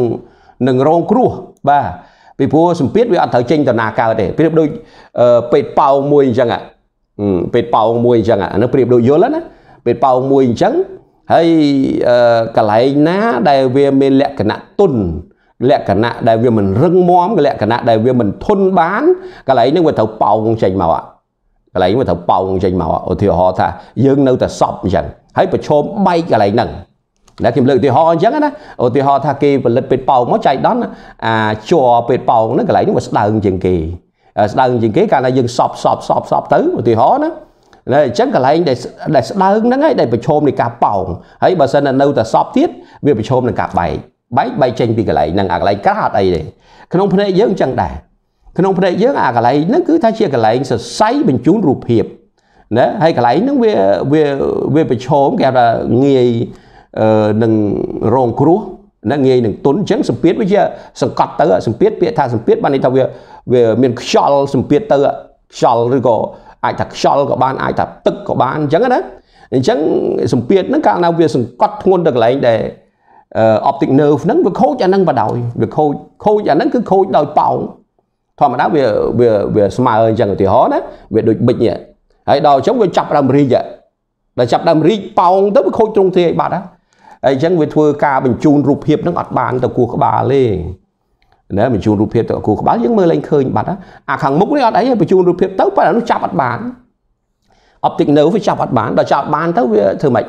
នឹងរងគ្រោះបាទពីព្រោះសម្ពាធវាអត់ត្រូវចេញតណាកើតទេប្រៀបដូចពេទ្យប៉ោងមួយអញ្ចឹងពេទ្យប៉ោងមួយអញ្ចឹងអានោះប្រៀបដូចយល់ណាពេលប៉ោងមួយអញ្ចឹងហើយកន្លែងណាដែលវាមានលក្ខណៈទុនលក្ខណៈដែលវាមិនរឹងមាំលក្ខណៈដែលវាមិនធន់បានកន្លែងហ្នឹងវាត្រូវប៉ោងចេញមកកន្លែងវាត្រូវប៉ោងចេញមកឧទាហរណ៍ថាយើងនៅតែសពអញ្ចឹងហើយប្រឈមបែកកន្លែងហ្នឹងដែលខ្ញុំលើកឧទាហរណ៍អញ្ចឹងណាឧទាហរណ៍ថាគេផលិតពេទ្យប៉ោងមកចៃដន្យអាជាប់ពេទ្យប៉ោងហ្នឹងកន្លែងហ្នឹងវាស្ដើងជាងគេស្ដើងជាងគេកាលណាយើងសពសពសពសពទៅឧទាហរណ៍ណាណាអញ្ចឹងកន្លែងដែលដែលស្ដើងហ្នឹងឯងដែលប្រឈមនឹងការប៉ោងហើយបើសិននៅតែសពទៀតវាប្រឈមនឹងការបែកបែកបែកចេញពីកន្លែងហ្នឹងអាកន្លែងក្រាស់អត់អីទេក្នុងភ្នែកយើងអញ្ចឹងដែរក្នុងភ្នែកយើងអាកន្លែងហ្នឹងគឺថាជាកន្លែងសរសៃបញ្ជូនរូបភាពណាហើយកន្លែងហ្នឹងវាវាវាប្រឈមគេថាងាយនឹងរងគ្រោះណាងាយនឹងទុនអញ្ចឹងសម្ពាធវាជា សង្កត់ទៅសម្ពាធពាក្យថាសម្ពាធបានន័យថាវាវាមានខ្យល់សម្ពាធទៅខ្យល់ឬក៏អាចថាខ្យល់ក៏បានអាចថាទឹកក៏បានអញ្ចឹងណាអញ្ចឹងសម្ពាធហ្នឹងកាលណាវាសង្កត់ធ្ងន់ទៅកន្លែងដែល optic nerve ហ្នឹងវាខូចអាហ្នឹងបដ ாய் វាខូចខូចអាហ្នឹងគឺខូចដោយប៉ោងធម្មតាវាវាវាស្មើអញ្ចឹងឧទាហរណ៍ណាវាដូចបិចនេះហើយដល់អញ្ចឹងវាចាប់ដើមរីកដល់ចាប់ដើមរីកប៉ោងទៅវាខូចទ្រង់ទ្រាយបាត់ហើយអញ្ចឹងវាធ្វើការបញ្ជូនរូបភាពហ្នឹងអត់បានទៅគោះក្បាលទេណាបញ្ជូនរូបភាពទៅគូក្បាលយើងមើលឡើងឃើញបាត់អាខាងមុខនេះអត់អីទេបញ្ជូនរូបភាពទៅប៉ុន្តែនោះចាប់អត់បាន optic nerve វាចាប់អត់បានដល់ចាប់បានទៅវាធ្វើម៉េច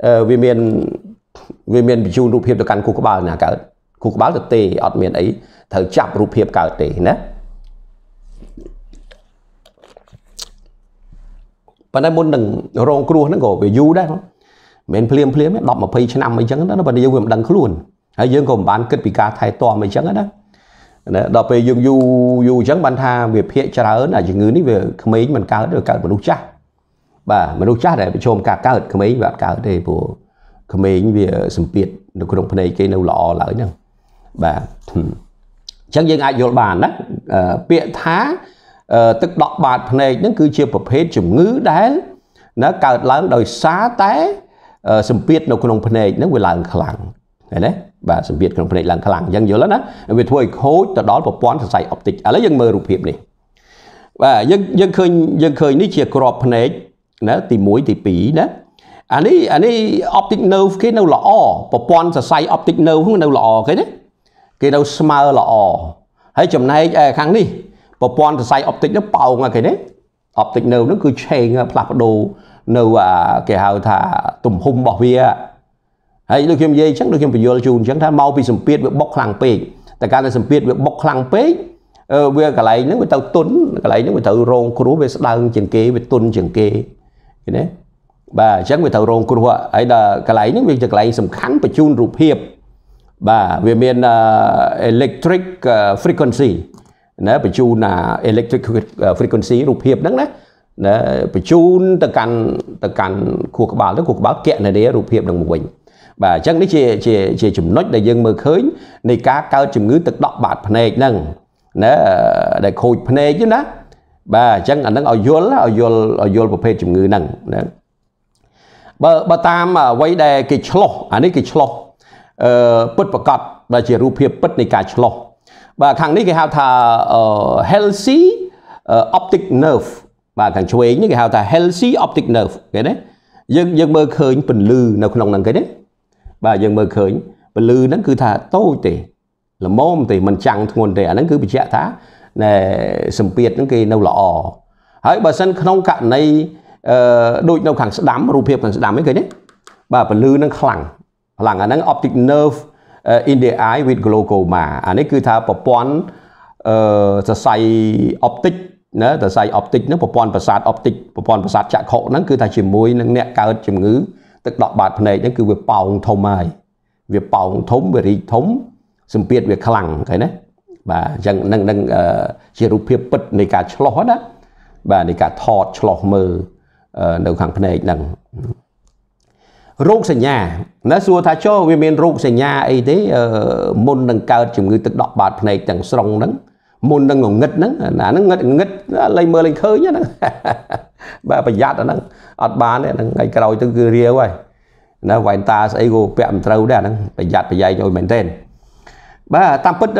វាមានវាមានបញ្ជូនរូបភាពទៅកាន់គូក្បាលណាកើតគូក្បាលទៅទេអត់មានអីត្រូវចាប់រូបភាពកើតទេណាប៉ុន្តែមុននឹងរងគ្រោះហ្នឹងក៏វាយូរដែរមិនភ្លាមភ្លាម10 20ឆ្នាំអីចឹងណាប៉ុន្តែយើងវាមិនដឹងខ្លួនហើយយើងក៏មិនបានគិតពីការថែទាំអីចឹងណាណាដល់ពេលយើងយូរយូរអញ្ចឹងបានថា វាភាកច្រើនអាជំងឺនេះវាក្មេងមិនកើតឬកើតមនុស្សចាស់បាទមនុស្សចាស់ដែលប្រឈមការកើតក្មេងវាអត់កើតទេព្រោះក្មេងវាសម្ពាធនៅក្នុងភ្នែកគេនៅល្អឡើយហ្នឹងបាទអញ្ចឹងយើងអាចយល់បានណាពាក្យថា ទឹកដក់បាតភ្នែកហ្នឹងគឺជាប្រភេទជំងឺដែលណាកើតឡើងដោយសារតែសម្ពាធនៅក្នុងភ្នែកហ្នឹងវាឡើងខ្លាំងឃើញទេបាទសម្ពាធក្នុងភ្នែកឡើងខ្លាំងអញ្ចឹងយល់ណាវាធ្វើឲ្យខូចទៅដល់ប្រព័ន្ធសរសៃអុបទិកឥឡូវយើងមើលរូបភាពនេះបាទយើងយើងឃើញយើងឃើញនេះជាក្របភ្នែកណាទី1ទី2ណាអានេះអានេះ optic nerve គេនៅល្អប្រព័ន្ធសរសៃ optic nerve ហ្នឹងនៅល្អគេណាគេនៅស្មើល្អហើយចំណែកខាងនេះប្រព័ន្ធសរសៃ optic ហ្នឹងប៉ោងគេណា optic nerve ហ្នឹងគឺឆេងផ្លាស់ប្ដូរនៅគេហៅថាទំហំរបស់វាហើយដូចខ្ញុំនិយាយអញ្ចឹងដូចខ្ញុំបញ្យល់ជូនអញ្ចឹងថាមកពីសម្ពាធវាបុកខ្លាំងពេកតែការដែលសម្ពាធវាបុកខ្លាំងពេកវាកន្លែងហ្នឹងវាទៅទុនកន្លែងហ្នឹងវាត្រូវរងគ្រោះវាស្ដើងជាងគេវាទុនជាងគេឃើញទេបាទអញ្ចឹងវាត្រូវរងគ្រោះហើយដល់កន្លែងហ្នឹងវាជាកន្លែងសំខាន់បញ្ជូនរូបភាពបាទវាមាន electric frequency ណាបញ្ជូនអា electric frequency រូបភាពហ្នឹងណាណាបញ្ជូនទៅកាន់ទៅកាន់ខួរក្បាលទៅខួរក្បាលកណនីរូបភាពនឹងមកវិញបាទអញ្ចឹងនេះជាជាជាចំណុចដែលយើងមើលឃើញនៃការកើតជំងឺទឹកដក់បាតភ្នែកហ្នឹងណាដែលខូចភ្នែកណាបាទអញ្ចឹងអាហ្នឹងឲ្យយល់ឲ្យយល់ឲ្យយល់ប្រភេទជំងឺហ្នឹងណាបើបើតាមអ្វីដែលគេឆ្លោះអានេះគេឆ្លោះអឺពិតប្រកបដែលជារូបភាពពិតនៃការឆ្លោះបាទខាងនេះគេហៅថា healthy optic nerve បាទខាងឆ្វេងនេះគេហៅថា healthy optic nerve គេណាយើងយើងមើលឃើញពន្លឺនៅក្នុងហ្នឹងគេណាបាទយើងមើលឃើញពលឺហ្នឹងគឺថាតូចទេល្មមទេមិនចាំងធ្ងន់ទេអាហ្នឹងគឺបញ្ជាក់ថាណែសម្ពាធហ្នឹងគេនៅល្អហើយបើសិនក្នុងករណីអឺដូចនៅខាងស្ដាំរូបភាពខាងស្ដាំហ្នឹងឃើញទេបាទពលឺហ្នឹងខ្លាំងខ្លាំងអាហ្នឹង optic nerve in the eye with glaucoma អានេះគឺថាប្រព័ន្ធអឺសរសៃ optic ណាសរសៃ optic ហ្នឹងប្រព័ន្ធប្រសាទ optic ប្រព័ន្ធប្រសាទចក្ខុហ្នឹងគឺថាជាមួយនឹងអ្នកកើតជំងឺទឹកដក់បាតភ្នែកហ្នឹងគឺវាប៉ោងធំហើយវាប៉ោងធំវារីកធំសម្ពាធវាខ្លាំងឃើញណាបាទអញ្ចឹងនឹងនឹងជារូបភាពពិតនៃការឆ្លោះណាបាទនៃការថតឆ្លោះមើលនៅខាងភ្នែកហ្នឹងរោគសញ្ញាណាសួរថាចុះវាមានរោគសញ្ញាអីទេមុននឹងកើតជំងឺទឹកដក់បាតភ្នែកទាំងស្រុងហ្នឹងមុននឹងងងឹតហ្នឹងអាហ្នឹងងឹតងឹតលេងមើលលេងឃើញហ្នឹងបាទប្រយ័ត្នអាហ្នឹងអត់បានទេហ្នឹងថ្ងៃក្រោយទៅគឺរាវហើយណាវ៉ែនតាស្អីក៏ពាក់មិនត្រូវដែរហ្នឹងប្រយ័ត្នប្រយែងឲ្យមែនទែនបាទតាមពិត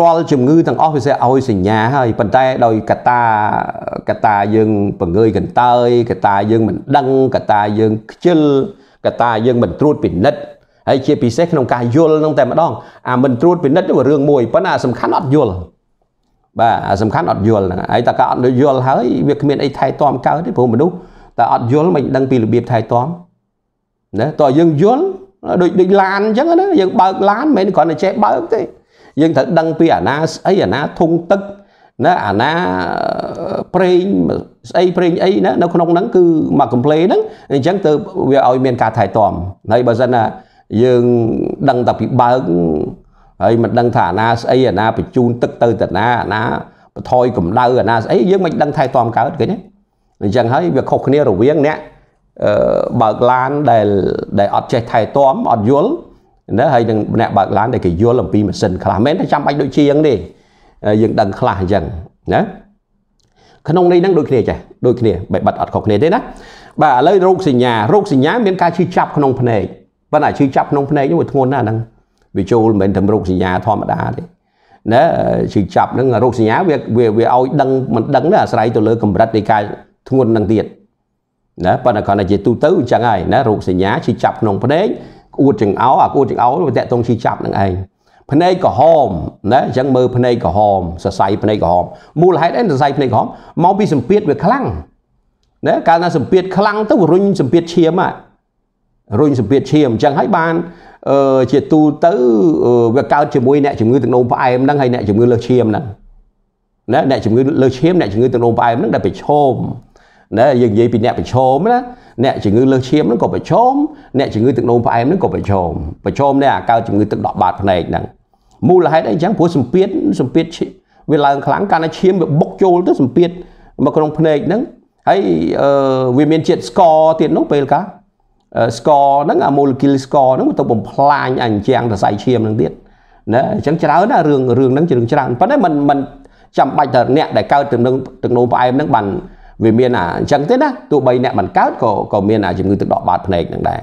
រាល់ជំងឺទាំងអស់វា sẽ ឲ្យសញ្ញាហើយប៉ុន្តែដោយកតាកតាយើងបង្ើយកន្តើយកតាយើងមិនដឹងកតាយើងខ្ជិលកតាយើងមិនត្រួតពិនិត្យហើយជាពិសេសក្នុងការយល់នឹងតែម្ដងអាមិនត្រួតពិនិត្យវារឿងមួយប៉ុន្តែអាសំខាន់អត់យល់បាទអាសំខាន់អត់យល់ហ្នឹងហើយតើការអត់យល់ហើយវាគ្មានអីថែទាំកើតទេព្រោះមនុស្សតែអត់យល់មិនដឹងពីរបៀបថែទាំណាតើយើងយល់ដូចដូចឡានអញ្ចឹងណាយើងបើកឡានមិនមែនគ្រាន់តែចេះបើកទេយើងត្រូវដឹងពីអាណាស្អីអាណាធុងទឹកណាអាណាប្រេងស្អីប្រេងអីណានៅក្នុងហ្នឹងគឺមកកំ pl េហ្នឹងអញ្ចឹងទៅវាឲ្យមានការថែទាំហើយបើសិនណាយើងដឹងតែពីបើកហើយមិនដឹងថាអាណាស្អីអាណាបញ្ជូនទឹកទៅតាណាអាណាបន្ថយកម្ដៅអាណាស្អីយើងមិនដឹងថែទាំកើតគេណាអញ្ចឹងហើយវាខុសគ្នារវាងអ្នកបើកឡានដែលដែលអត់ចេះថែទាំអត់យល់ណាហើយនឹងអ្នកបើកឡានដែលគេយល់អំពីម៉ាស៊ីនខ្លះមិនតែចាំបាច់ដូចជាងទេយើងដឹងខ្លះអញ្ចឹងណាក្នុងនេះនឹងដូចគ្នាចេះដូចគ្នាបែបបាត់អត់ខុសគ្នាទេណាបាទឥឡូវរោគសញ្ញារោគសញ្ញាមានការឈឺចាប់ក្នុងភ្នែកប៉ុន្តែឈឺចាប់ក្នុងភ្នែកនេះវាធ្ងន់ណាស់ហ្នឹងវាចូលមិនមែនតែរោគសញ្ញាធម្មតាទេណាឈឺចាប់ហ្នឹងរោគសញ្ញាវាវាឲ្យដឹងមិនដឹងណាអាស្រ័យទៅលើកម្រិតនៃការធ្ងន់នឹងទៀតណាប៉ុន្តែគ្រាន់តែជាទូទៅអញ្ចឹងហើយណារោគសញ្ញាឈឺចាប់ក្នុងភ្នែកក្អួតចង្អោអាក្អួតចង្អោវាតាក់ទងឈឺចាប់នឹងឯងភ្នែកក្រហមណាអញ្ចឹងមើលភ្នែកក្រហមសរសៃភ្នែកក្រហមមូលហេតុអីសរសៃភ្នែកក្រហមមកពីសម្ពាធវាខ្លាំងណាកាលណាសម្ពាធខ្លាំងទៅរុញសម្ពាធឈាមរុញសម្ពាធឈាមអញ្ចឹងហើយបានអឺជាទូទៅវាកើតជាមួយអ្នកជំងឺទឹកនោមផ្អែមហ្នឹងហើយអ្នកជំងឺលើសឈាមហ្នឹងណាអ្នកជំងឺលើសឈាមអ្នកជំងឺទឹកនោមផ្អែមហ្នឹងដែលប្រឈមណាយើងនិយាយពីអ្នកប្រឈមណាអ្នកជំងឺលើសឈាមហ្នឹងក៏ប្រឈមអ្នកជំងឺទឹកនោមផ្អែមហ្នឹងក៏ប្រឈមប្រឈមនេះអាកើតជំងឺទឹកដក់បាតភ្នែកហ្នឹងមូលហេតុអីចឹងព្រោះសម្ពាធសម្ពាធវាឡើង ខ្លាំងកាន់តែឈាមវាបុកចូលទៅសម្ពាធមកក្នុងភ្នែកហ្នឹងហើយវាមានជាតិស្ករទៀតនោះពេលកាស្ករហ្នឹងអាម៉ូលេគុលស្ករហ្នឹងទៅបំផ្លាញអញ្ចឹងសរសៃឈាមហ្នឹងទៀតណាអញ្ចឹងច្រើនណារឿងរឿងហ្នឹងជារឿងច្រើនប៉ុន្តែมันมันចាំបាច់តែអ្នកដែលកើតទៅនឹងទឹកនោមផ្អែមហ្នឹងបានវាមានអាអញ្ចឹងទេណាទោះបីអ្នកមិនកើតក៏ក៏មានអាជំងឺទឹកដក់បាតភ្នែកនឹងដែរ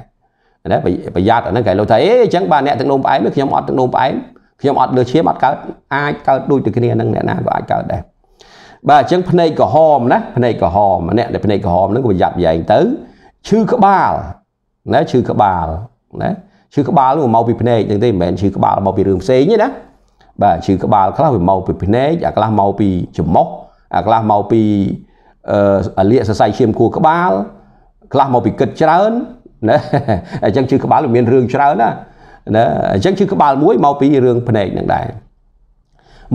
ណាប្រយ័ត្នអាហ្នឹងគេលោកថាអេអញ្ចឹងបាទអ្នកទឹកនោមផ្អែមខ្ញុំអត់ទឹកនោមផ្អែមខ្ញុំអត់លើឈាមអត់កើតអាចកើតដូចទៅគ្នានឹងអ្នកណាក៏អាចកើតដែរបាទអញ្ចឹងភ្នែកក្រហមណាភ្នែកក្រហមម្នាក់ដែលភ្នែកក្រហមហ្នឹងក៏ប្រយ័ត្នប្រយែងទៅឈឺក្បាលណាឈឺក្បាលណាឈឺក្បាលនោះមកពីភ្នែកហ្នឹងទេមិនមែនឈឺក្បាលមកពីរឿងផ្សេងទេណាបាទឈឺក្បាលខ្លះវាមកពីភ្នែកអាខ្លះមកពីច្រមុះអាខ្លះមកពីអាលៀកសរសៃឈាមគួរក្បាលខ្លះមកពីគិតច្រើនណាអញ្ចឹងជឺក្បាលវាមានរឿងច្រើនណាណាអញ្ចឹងជឺក្បាលមួយមកពីរឿងភ្នែកហ្នឹងដែរ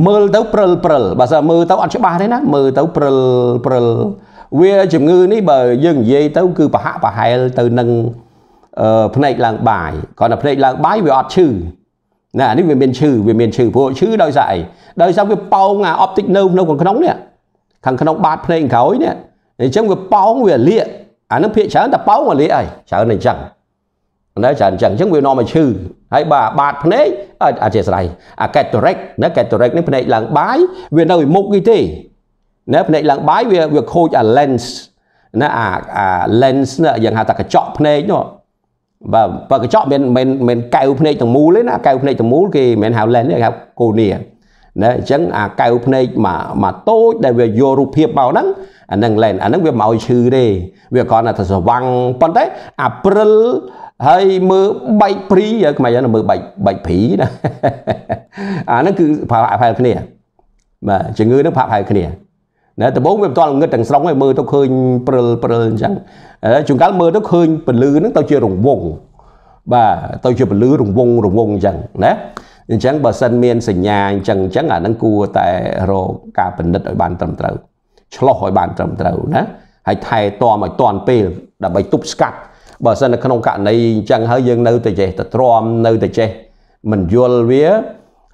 មើលទៅព្រិលព្រិលបើសិនមើលទៅអត់ច្បាស់ទេណាមើលទៅព្រិលព្រិលវាជំងឺនេះបើយើងនិយាយទៅគឺប្រហាក់ប្រហែលទៅនឹងភ្នែកឡើងបាយគ្រាន់តែភ្នែកឡើងបាយវាអត់ឈឺណានេះវាមានឈឺវាមានឈឺព្រោះឈឺដោយសារអីដោយសារវាប៉ោងអា optic nerve នៅក្នុងនេះខាងក្នុងបាតភ្នែកក្រោយនេះអញ្ចឹងវាប៉ោងវាលាកអានឹងភាកច្រើនតែប៉ោងវាលាកហើយច្រើនអញ្ចឹងនៅច្រើនអញ្ចឹងអញ្ចឹងវានាំឲ្យឈឺហើយបើបាតភ្នែកអធិស្ឋានអាកេតរិកណាកេតរិកនេះភ្នែកឡើងបាយវានៅមុខនេះទេណាភ្នែកឡើងបាយវាវាខូចអា lens ណាអាអា lens ណាយ៉ាងហៅថាកញ្ចក់ភ្នែកនោះបាទបើកញ្ចក់មិនមិនមិនកែវភ្នែកទាំងមូលទេណាកែវភ្នែកទាំងមូលគេមិនហៅ lens ទេហៅកូនៀណាអញ្ចឹងអាកៅភ្នែកមកមកតូចដែលវាយករូបភាពមកហ្នឹងអាហ្នឹងឡែនអាហ្នឹងវាមកឲ្យឈឺទេវាគ្រាន់តែស្វាំងប៉ុន្តែអាព្រិលហើយមើលបែកព្រីយើខ្មែរយើងមើលបែកបែកព្រីណាអាហ្នឹងគឺផែផែគ្នាបាទជំងឺហ្នឹងផែផែគ្នាណាដំបូងវាមិនទាន់ងឹតទាំងស្រុងឯងមើលទៅឃើញព្រិលព្រិលអញ្ចឹងជួនកាលមើលទៅឃើញពលឺហ្នឹងទៅជារង្វង់បាទទៅជាពលឺរង្វង់រង្វង់អញ្ចឹងណាអញ្ចឹងបើសិនមានសញ្ញាអញ្ចឹងអញ្ចឹងអានឹងគួរតែរកការពិនិត្យឲ្យបានត្រឹមត្រូវឆ្លោះឲ្យបានត្រឹមត្រូវណាហើយថែទាំឲ្យតាន់ពេលដើម្បីទប់ស្កាត់បើសិននៅក្នុងករណីអញ្ចឹងហើយយើងនៅតែចេះតែទ្រាំនៅតែចេះមិនយល់វា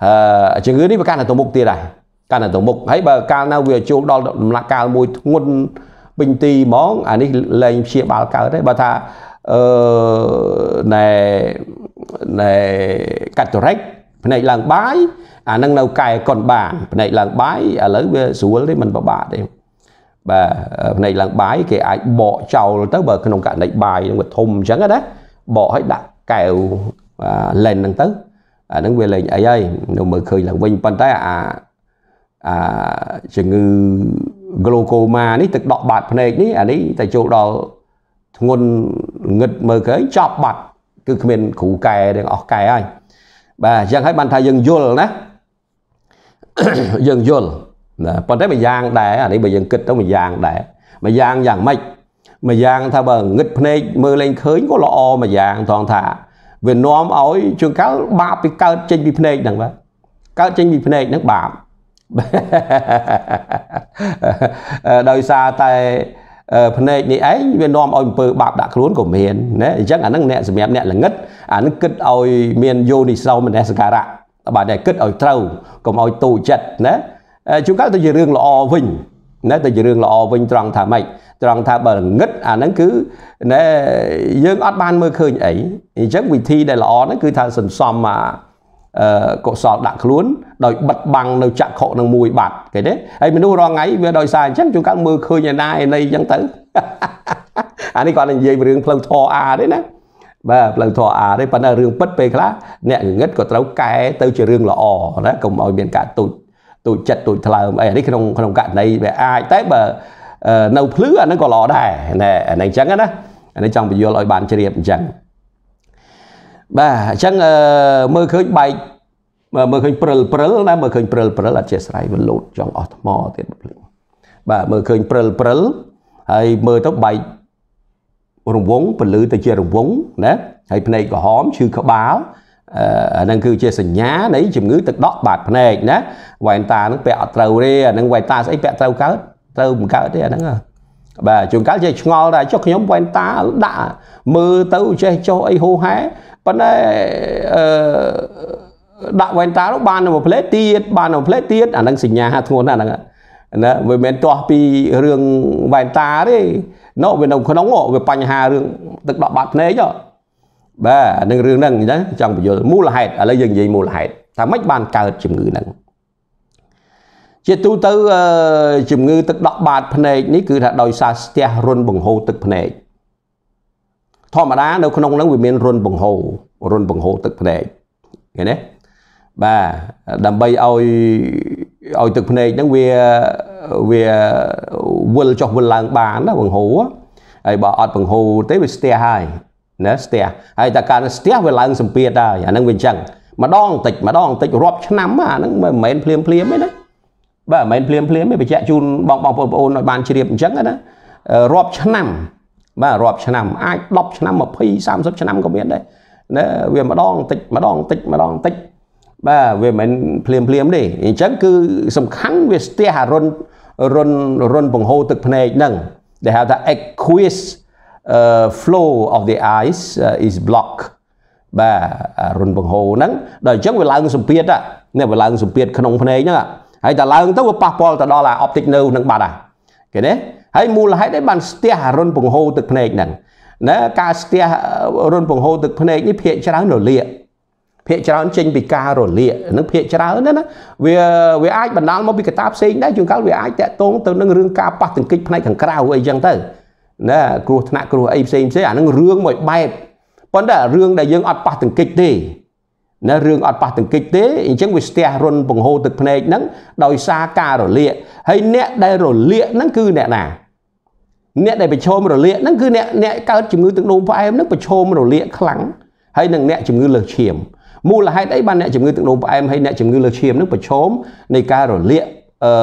អឺជំងឺនេះវាកាន់តែទៅមុខទៀតដែរកាន់តែទៅមុខហើយបើកាលណាវាចូលដល់ដំណាក់កាលមួយធ្ងន់ពេញទីហ្មងអានេះលែងព្យាបាលកើតទេបើថាអឺណែណែកាត់រ៉ិចផ្នែកឡើងបាយអានឹងនៅកែកុនបានផ្នែកឡើងបាយឥឡូវវាស្រួលទេមិនពិបាកទេបាទផ្នែកឡើងបាយគេអាចបកចោលទៅបើក្នុងករណីបាយនឹងវាធំអញ្ចឹងណាបកឲ្យដាក់កែវលែនហ្នឹងទៅអានឹងវាលែងអីហើយនៅមើលឃើញឡើងវិញប៉ុន្តែអាអាជំងឺ glaucoma នេះទឹកដក់បាត់ភ្នែកនេះអានេះតែចូលដល់ធ្ងន់ងឹតមើលឃើញចប់បាត់គឺគ្មានគ្រូកែទាំងអស់កែហើយបាទអញ្ចឹងហើយបានថាយើងយល់ណាយើងយល់ណាប៉ុន្តែមួយយ៉ាងដែរអានេះបើយើងគិតទៅមួយយ៉ាងដែរមួយយ៉ាងយ៉ាងម៉េចមួយយ៉ាងថាបើងឹតភ្នែកមើលលែងឃើញក៏ល្អមួយយ៉ាងថងថាវានាំឲ្យជួនកាលបាបពីកើតចេញពីភ្នែកហ្នឹងបាទកើតចេញពីភ្នែកហ្នឹងបាបដោយសារតែភ្នែកនេះឯងវានាំឲ្យអំពើបាបដាក់ខ្លួនក៏មានណាអញ្ចឹងអាហ្នឹងអ្នកសម្រាប់អ្នកល្ងិតអាហ្នឹងគិតឲ្យមានយោនិសោមនសិការៈបាទតែគិតឲ្យត្រូវកុំឲ្យតូចចិត្តណាជួនកាលទៅជារឿងល្អវិញណាទៅជារឿងល្អវិញត្រង់ថាម៉េចត្រង់ថាបើងឹតអាហ្នឹងគឺណាយើងអត់បានមើលឃើញអីអញ្ចឹងវិធីដែលល្អហ្នឹងគឺថាសន្សំមកកុសលដាក់ខ្លួនដោយបិទបាំងនៅចក្ខុនឹងមួយបាត់គេទេហើយមនុស្សរងថ្ងៃវាដោយសារអញ្ចឹងជួនកាលមើលឃើញឯណាឯណីអញ្ចឹងទៅអានេះគាត់និយាយរឿងផ្លូវធរអាទេណាបាទផ្លូវធរអាទេប៉ុន្តែរឿងពិតពេលខ្លះអ្នកងឹតក៏ត្រូវកែទៅជារឿងល្អណាកុំឲ្យមានការទូចទូចចិត្តទូចថ្លើមអីអានេះក្នុងក្នុងករណីវាអាចតែបើនៅភ្លឺអានឹងក៏ល្អដែរណែអានឹងអញ្ចឹងណាអានេះចង់បញ្យល់ឲ្យបានជ្រាបអញ្ចឹងបាទអញ្ចឹងមើលឃើញបែកមើលឃើញព្រិលព្រិលណាមើលឃើញព្រិលព្រិលអធិស្ឋានវាលោតចង់អស់ថ្មទៀតបាទមើលឃើញព្រិលព្រិលហើយមើលទៅបែករង្វង់ពលឺទៅជារង្វង់ណាហើយភ្នែកក្រហមឈឺក្បាលអានឹងគឺជាសញ្ញានៃជំងឺទឹកដក់បាតភ្នែកណាវ៉ែនតានឹងពាក់អត់ត្រូវទេអានឹងវ៉ែនតាស្អីពាក់ត្រូវកើតត្រូវមិនកើតទេអានឹងហ៎បាទជួនកាលចេះឆ្ងល់ដែរចុះខ្ញុំវ៉ែនតាដាក់មើលទៅចេះចុះអីហូហែប៉ុន្តែអឺដាក់វ៉ែនតានោះបានមួយផ្លេតទៀតបានមួយផ្លេតទៀតអានឹងសញ្ញាធ្ងន់ណាស់ហ្នឹងណាវាមិនទាស់ពីរឿងវ៉ែនតាទេណូវានៅក្នុងវាបញ្ហារឿងទឹកដក់បាត់ភ្នែកហ៎បាទនឹងរឿងហ្នឹងអញ្ចឹងចង់បញ្យល់មូលហេតុឥឡូវយើងនិយាយមូលហេតុថាម៉េចបានកើតជំងឺហ្នឹងជាទូទៅជំងឺទឹកដក់បាតភ្នែកនេះគឺថាដោយសារស្ទះរុនបង្ហូរទឹកភ្នែកធម្មតានៅក្នុងហ្នឹងវាមានរុនបង្ហូររុនបង្ហូរទឹកភ្នែកឃើញទេបាទដើម្បីឲ្យឲ្យទឹកភ្នែកហ្នឹងវាវាវិលចុះវិលឡើងបានណាបង្ហូរហើយបើអត់បង្ហូរទេវាស្ទះហើយណាស្ទះហើយតែការស្ទះវាឡើងសម្ពាធហើយអាហ្នឹងវាអញ្ចឹងម្ដងបន្តិចម្ដងបន្តិចរាប់ឆ្នាំអាហ្នឹងមិនមែនភ្លាមភ្លាមទេណាបាទមិនមែនភ្លាមភ្លាមទេបញ្ជាក់ជូនបងបងប្អូនឲ្យបានជ្រាបអញ្ចឹងណារាប់ឆ្នាំបាទរាប់ឆ្នាំអាច10ឆ្នាំ20 30ឆ្នាំក៏មានដែរណាវាម្ដងតិចម្ដងតិចម្ដងតិចបាទវាមិនភ្លាមភ្លាមទេអញ្ចឹងគឺសំខាន់វាស្ទះអារុនរុនរុនបង្ហូរទឹកភ្នែកហ្នឹងដែលហៅថា aqueous uh, flow of the eyes uh, is blocked បាទអារុនបង្ហូរហ្នឹងដល់អញ្ចឹងវាឡើងសម្ពាធណាវាឡើងសម្ពាធក្នុងភ្នែកហ្នឹងហើយតែឡើងទៅវាប៉ះពាល់ទៅដល់អា optic nerve នឹងបាត់អាគេទេហើយមូលហេតុអីបានស្ទះរុនពង្ហូរទឹកភ្នែកហ្នឹងណាការស្ទះរុនពង្ហូរទឹកភ្នែកនេះភាកច្រើនរលាកភាកច្រើន ចេញពីការរលាកនឹងភាកច្រើនណាណាវាវាអាចបណ្ដាលមកពីកត្តាផ្សេងដែរជួនកាលវាអាចតាក់ទងទៅនឹងរឿងការប៉ះទង្គិចផ្នែកខាងក្រៅអីចឹងទៅណាគ្រោះថ្នាក់គ្រោះអីផ្សេងផ្សេងអានឹងរឿងមួយបែបប៉ុន្តែរឿងដែលយើងអត់ប៉ះទង្គិចទេណារឿងអត់ប៉ះទង្គិចទេអញ្ចឹងវាស្ទះរុនបង្ហូរទឹកភ្នែកហ្នឹងដោយសារការរលាកហើយអ្នកដែលរលាកហ្នឹងគឺអ្នកណាអ្នកដែលប្រឈមរលាកហ្នឹងគឺអ្នកអ្នកកើតជំងឺទឹកនោមផ្អែមហ្នឹងប្រឈមរលាកខ្លាំងហើយនឹងអ្នកជំងឺលើសឈាមមូលហេតុអីបានអ្នកជំងឺទឹកនោមផ្អែមហើយអ្នកជំងឺលើសឈាមហ្នឹងប្រឈមនៃការរលាកអឺ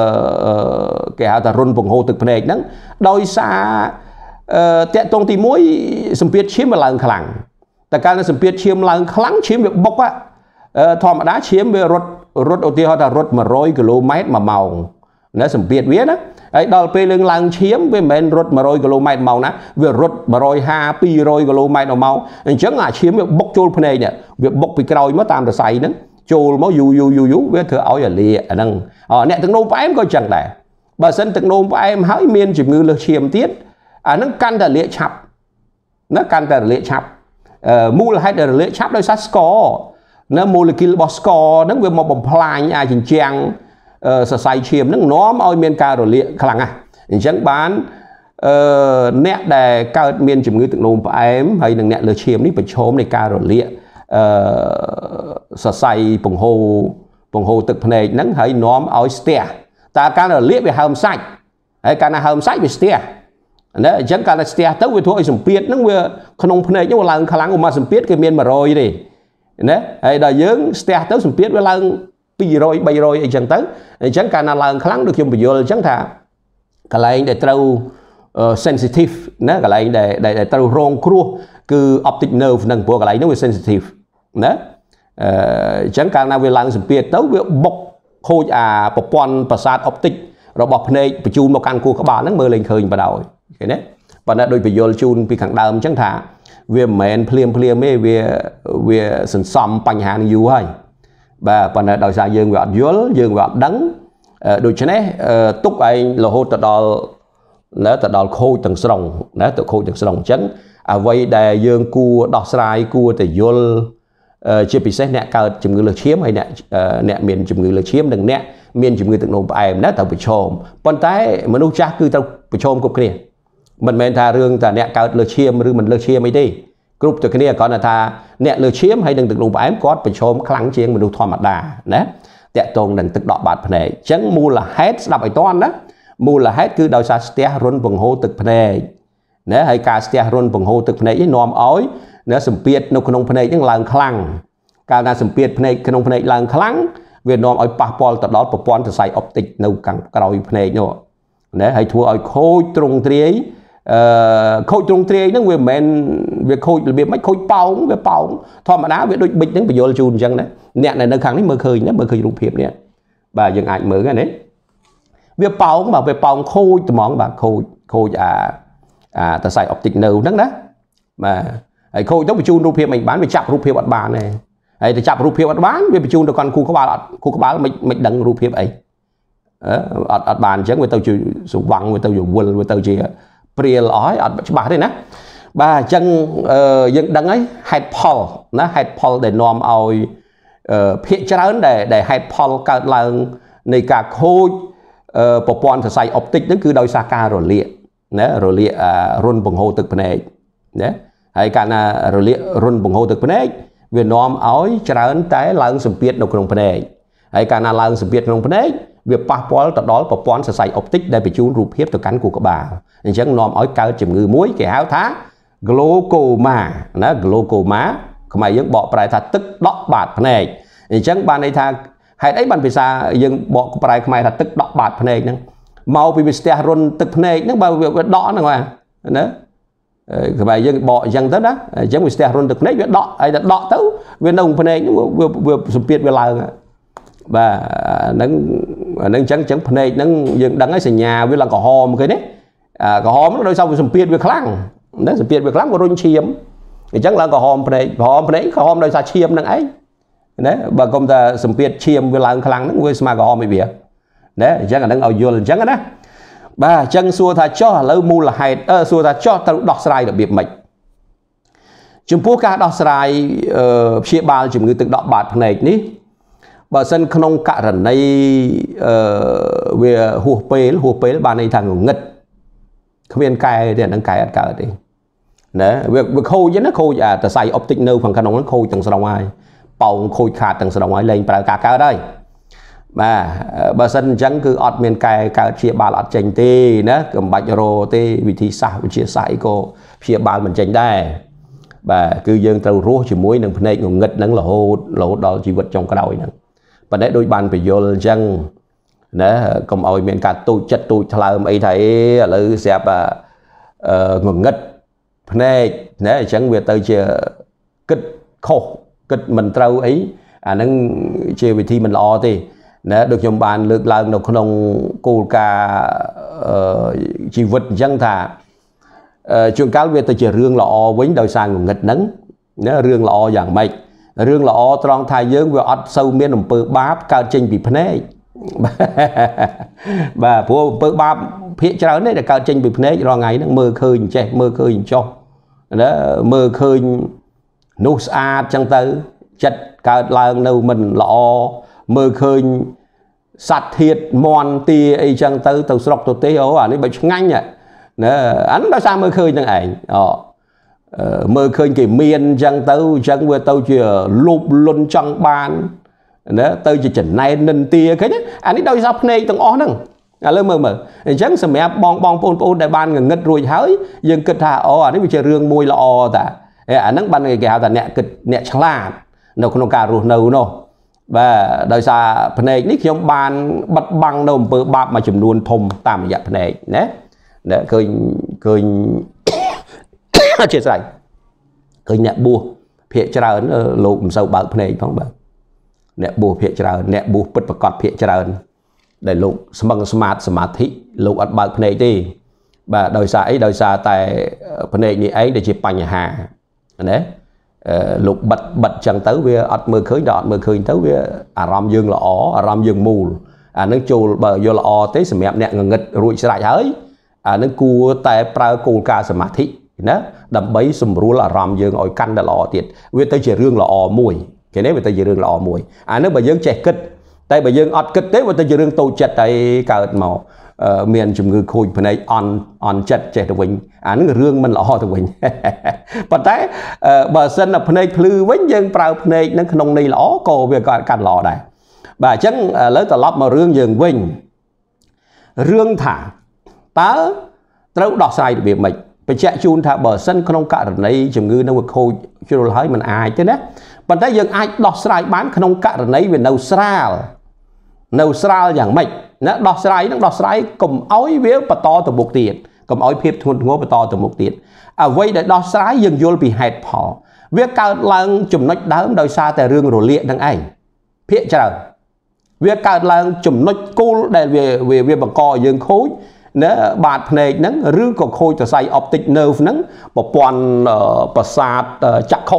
គេហៅថារុនបង្ហូរទឹកភ្នែកហ្នឹងដោយសារអឺតកតងទី1សម្ពាធឈាមវាឡើង ខ្លាំងតែកាលណាសម្ពាធឈាមឡើង ខ្លាំងឈាមវាបុកហ្នឹងធម្មតាឈាមវារត់រត់ឧទាហរណ៍ថារត់100គីឡូម៉ែត្រមួយម៉ោងណាសម្ពាធវាណាហើយដល់ពេលលើងឡើងឈាមវាមិនមែនរត់100គីឡូម៉ែត្រម៉ោងណាវារត់150 200គីឡូម៉ែត្រម៉ោងអញ្ចឹងអាឈាមវាបុកចូលភ្នែកនេះវាបុកពីក្រោយមកតាមរសៃហ្នឹងចូលមកយូរយូរយូរយូរវាធ្វើឲ្យអាលាអាហ្នឹងអអ្នកទឹកនោមផ្អែមក៏ចឹងដែរបើសិនទឹកនោមផ្អែមហើយមានជំងឺលើសឈាមទៀតអាហ្នឹងកាន់តែលាកឆាប់ណាកាន់តែរលាកឆាប់មូលហេតុដែលរលាកឆាប់ដោយសារស្ករណាម៉ូលេគុលរបស់ស្ករហ្នឹងវាមកបំផ្លាញអាចិញ្ចាំងសរសៃឈាមហ្នឹងនាំឲ្យមានការរលាកខ្លាំងណាស់អញ្ចឹងបានអឺអ្នកដែលកើតមានជំងឺទឹកនោមផ្អែមហើយនិងអ្នកលើឈាមនេះប្រឈមនៃការរលាកអឺសរសៃពង្ហូរពង្ហូរទឹកភ្នែកហ្នឹងហើយនាំឲ្យស្ទះតើការរលាកវាហើមសាច់ហើយកាលណាហើមសាច់វាស្ទះណាអញ្ចឹងកាលណាស្ទះទៅវាធ្វើឲ្យសម្ពាធហ្នឹងវាក្នុងភ្នែកហ្នឹងវាឡើងខ្លាំងឧបមាសម្ពាធគេមាន100ទេណាហើយដល់យើងស្ទះទៅសម្ពាធវាឡើង200 300អីចឹងទៅអញ្ចឹងកាលណាឡើងខ្លាំងដូចខ្ញុំបញ្យល់អញ្ចឹងថាកន្លែងដែលត្រូវ sensitive ណាកន្លែងដែលដែលត្រូវរងគ្រោះគឺ optic nerve នឹងព្រោះកន្លែងហ្នឹងវា sensitive ណាអញ្ចឹងកាលណាវាឡើងសម្ពាធទៅវាបុកខូចអាប្រព័ន្ធប្រសាទ optic របស់ភ្នែកបញ្ជូនមកកាន់ខួរក្បាលហ្នឹងមើលលែងឃើញបណ្ដោយឃើញទេប៉ុន្តែដោយបញ្យលជូនពីខាងដើមអញ្ចឹងថាវាមិនមែនភ្លាមភ្លាមទេវាវាសន្សំបញ្ហានឹងយូរហើយបាទប៉ុន្តែដោយសារយើងវាអត់យល់យើងវាអត់ដឹងដូច្នេះទុកឯងរហូតទៅដល់ណាទៅដល់ខូចទាំងស្រុងណាទៅខូចទាំងស្រុងអញ្ចឹងអ្វីដែលយើងគួរដោះស្រាយគួរតែយល់ជាពិសេសអ្នកកើតជំងឺលើសឈាមហើយអ្នកអ្នកមានជំងឺលើសឈាមនិងអ្នកមានជំងឺទឹកនោមផ្អែមណាត្រូវប្រឈមប៉ុន្តែមនុស្សចាស់គឺត្រូវប្រឈមគ្រប់គ្នាមិនមែនថារឿងតែអ្នកកើតលើឈាមឬមិនលើឈាមអីទេគ្រប់ទៅគ្នាគ្រាន់តែថាអ្នកលើឈាមហើយនឹងទឹកនោមផ្អែមគាត់ប្រឈមខ្លាំងជាងមនុស្សធម្មតាណាតាក់ទងនឹងទឹកដក់បាត់ភ្នែកអញ្ចឹងមូលហេតុស្ដាប់ឲ្យតន់ណាមូលហេតុគឺដោយសារស្ទះរុនពង្ហូរទឹកភ្នែកណាហើយការស្ទះរុនពង្ហូរទឹកភ្នែកនេះនាំឲ្យណាសម្ពាធនៅក្នុងភ្នែកនឹងឡើងខ្លាំងកាលណាសម្ពាធភ្នែកក្នុងភ្នែកឡើងខ្លាំងវានាំឲ្យប៉ះពាល់ទៅដល់ប្រព័ន្ធសរសៃអុបទិកនៅខាងក្រោយភ្នែកនោះណាហើយធ្វើឲ្យខូចទ្រង់ទ្រាយអឺខូចទ្រង់ទ្រាយហ្នឹងវាមិនមែនវាខូចរបៀបមិនខូចប៉ោងវាប៉ោងធម្មតាវាដូចប៊ិចហ្នឹងបញ្យលជូនអញ្ចឹងណាអ្នកនៅខាងនេះមើលឃើញណាមើលឃើញរូបភាពនេះបាទយើងអាចមើលណាវាប៉ោងបាទវាប៉ោងខូចត្មងបាទខូចខូចអាអាតសៃ optic nerve ហ្នឹងណាបាទហើយខូចទៅបញ្ជូនរូបភាពមិនបានវាចាប់រូបភាពអត់បានទេហើយទៅចាប់រូបភាពអត់បានវាបញ្ជូនទៅកាន់គូក្បាលអត់គូក្បាលមិនមិនដឹងរូបភាពអីអត់អត់បានអញ្ចឹងវាទៅជាសង្វាំងវាទៅជាវល់វាទៅជាព្រាលអស់ហើយអត់ច្បាស់ទេណាបាទអញ្ចឹងយើងដឹងហើយហេតុផលណាហេតុផលដែលនាំឲ្យភាកច្រើនដែលដែលហេតុផលកើតឡើងនៃការខូចប្រព័ន្ធសរសៃអុបទិកហ្នឹងគឺដោយសារការរលាកណារលាករុនបង្ហូរទឹកភ្នែកណាហើយកាលណារលាករុនបង្ហូរទឹកភ្នែកវានាំឲ្យច្រើនតែឡើងសម្ពាធនៅក្នុងភ្នែកហើយកាលណាឡើងសម្ពាធក្នុងភ្នែកវាប៉ះពាល់ទៅដល់ប្រព័ន្ធសរសៃអុបទិកដែលបញ្ជូនរូបភាពទៅកាន់គូក្បាលអញ្ចឹងនាំឲ្យកើតជំងឺមួយគេហៅថា glaucoma ណា glaucoma ខ្មែរយើងបកប្រែថាទឹកដក់បាតភ្នែកអញ្ចឹងបានន័យថាហេតុអីបានភាសាយើងបកប្រែខ្មែរថាទឹកដក់បាតភ្នែកហ្នឹងមកពីវាស្ទះរុនទឹកភ្នែកហ្នឹងបើវាដក់ហ្នឹងបាទណាខ្មែរយើងបកអញ្ចឹងទៅណាអញ្ចឹងវាស្ទះរុនទឹកភ្នែកវាដក់ហើយតែដក់ទៅវានៅភ្នែកវាសម្ពាធវាឡើងបាទហ្នឹងហ្នឹងអញ្ចឹងអញ្ចឹងភ្នែកហ្នឹងយើងដឹងហើយសញ្ញាវាឡើងក្រហមគេនេះក្រហមហ្នឹងដោយសារវាសម្ពាធវាខ្លាំងណាសម្ពាធវាខ្លាំងក៏រុញឈាមអញ្ចឹងឡើងក្រហមភ្នែកក្រហមភ្នែកក្រហមដោយសារឈាមហ្នឹងឯងណាបើគុំថាសម្ពាធឈាមវាឡើងខ្លាំងហ្នឹងវាស្មើក្រហមឯវាណាអញ្ចឹងអាហ្នឹងឲ្យយល់អញ្ចឹងណាបាទអញ្ចឹងសួរថាចោះឥឡូវមូលហេតុអឺសួរថាចោះត្រូវដោះស្រាយរបៀបម៉េចចំពោះការដោះស្រាយព្យាបាលជំងឺទឹកដក់បាតភ្នែកនេះបើសិនក្នុងករណីអឺវាហួសពេលហួសពេលបានន័យថាងងឹតគ្មានកែទេនឹងកែអត់កើតទេណាវាវាខូចណាខូចអាសរសៃអុបទិកនៅខាងក្នុងហ្នឹងខូចទាំងស្រុងហើយប៉ោងខូចខាតទាំងស្រុងហើយលែងប្រើការកើតហើយបាទបើសិនអញ្ចឹងគឺអត់មានកែកើតជាបាលអត់ចេញទេណាកំបាច់រោទេវិធីសាស្ត្រវិជាសាស្ត្រអីក៏ជាបាលមិនចេញដែរបាទគឺយើងត្រូវរស់ជាមួយនឹងភ្នែកងងឹតហ្នឹងរហូតរហូតដល់ជីវិតចុងក្រោយហ្នឹងប៉ុន្តែដូចបានបញ្យលអញ្ចឹងណាកុំឲ្យមានការទូចចិត្តទូចថ្លើមអីថាអេឥឡូវស្រាប់ងងឹតភ្នែកណាអញ្ចឹងវាទៅជាគិតខុសគិតមិនត្រូវអីអាហ្នឹងជាវិធីមិនល្អទេណាដូចខ្ញុំបានលើកឡើងនៅក្នុងគោលការណ៍ជីវិតអញ្ចឹងថាជួនកាលវាទៅជារឿងល្អវិញដោយសារងងឹតហ្នឹងណារឿងល្អយ៉ាងម៉េចរឿងល្អត្រង់ថាយើងវាអត់សូវមានអំពើបាបកើតចេញពីភ្នែកបាទព្រោះអំពើបាបភាកច្រើននេះដែលកើតចេញពីភ្នែករាល់ថ្ងៃហ្នឹងមើលឃើញចេះមើលឃើញចោះណាមើលឃើញនោះស្អាតចឹងទៅចិត្តកើតឡើងនៅមិនល្អមើលឃើញសត្វធាតមន់ទាអីចឹងទៅទៅស្រុកទៅទេសអូអានេះបើឆ្ងាញ់ណាអានោះដោយសារមើលឃើញនឹងឯងអូមើលឃើញគេមានអញ្ចឹងទៅអញ្ចឹងវាទៅជាលូបលុនចង់បានណាទៅជាចំណែននិន្ទាឃើញអានេះដោយសារភ្នែកទាំងអស់ហ្នឹងឥឡូវមើលមើលអញ្ចឹងសម្រាប់បងបងប្អូនប្អូនដែលបានងងឹតរួចហើយយើងគិតថាអូអានេះវាជារឿងមួយល្អតាអាហ្នឹងបានគេហៅថាអ្នកគិតអ្នកឆ្លាតនៅក្នុងការរស់នៅនោះបាទដោយសារភ្នែកនេះខ្ញុំបានបិទបាំងនៅអំពើបាបមួយចំនួនធំតាមរយៈភ្នែកណាឃើញឃើញអធិស្ឋានឃើញអ្នកបួសភាកច្រើន លោកមិនសូវបើកភ្នែកផងបាទអ្នកបួសភាកច្រើនអ្នកបួសពិតប្រកបភាកច្រើនដែលលោកស្មឹងស្មាតសមាធិលោកអត់បើកភ្នែកទេបាទដោយសារអីដោយសារតែភ្នែកនេះឯងដែលជាបញ្ហាណាលោកបិទបិទចឹងទៅវាអត់មើលឃើញដល់អត់មើលឃើញទៅវាអារម្មណ៍យើងល្អអារម្មណ៍យើងមូលអានឹងចូលបើយល់ល្អទេសម្រាប់អ្នកងងឹតរួចស្រេចហើយអានឹងគួរតែប្រើគោលការណ៍សមាធិណាដើម្បី សម្រួលអារម្មណ៍យើងឲ្យកាន់តែល្អទៀតវាទៅជារឿងល្អមួយគេនេះវាទៅជារឿងល្អមួយអានេះបើយើងចេះគិតតែបើយើងអត់គិតទេវាទៅជារឿងតូចចិត្តតែកើតមកមាន ជំងឺខូចភ្នែកអន់អន់ចិត្តចេះទៅវិញ អានឹងរឿងមិនល្អទៅវិញប៉ុន្តែបើសិនតែភ្នែកភ្លឺវិញយើងប្រើភ្នែកនឹងក្នុងន័យល្អក៏វាក៏កាត់ល្អដែរបាទអញ្ចឹងឥឡូវត្រឡប់មករឿងយើងវិញរឿងថាតើត្រូវដោះស្រាយរបៀបម៉េចបញ្ជាក់ជូនថាបើសិនក្នុងករណីជំងឺនឹងវាខូចជ្រុលហើយมันអាចទេណាប៉ុន្តែយើងអាចដោះស្រាយបានក្នុងករណីវានៅស្រាលនៅស្រាលយ៉ាងម៉េចណាដោះស្រាយនឹងដោះស្រាយកុំអោយវាបន្តទៅមុខទៀតកុំអោយភាពធ្ងន់ធ្ងរបន្តទៅមុខទៀតអ្វីដែលដោះស្រាយយើងយល់ពីហេតុផលវាកើតឡើងចំណុចដើមដោយសារតែរឿងរលាកនឹងឯងភាកច្រើនវាកើតឡើងចំណុចគូលដែលវាវាបង្កឲ្យយើងខូចណាបាតភ្នែកហ្នឹងឬក៏ខូចសរសៃ optic nerve ហ្នឹងប្រព័ន្ធប្រសាទចក្ខុ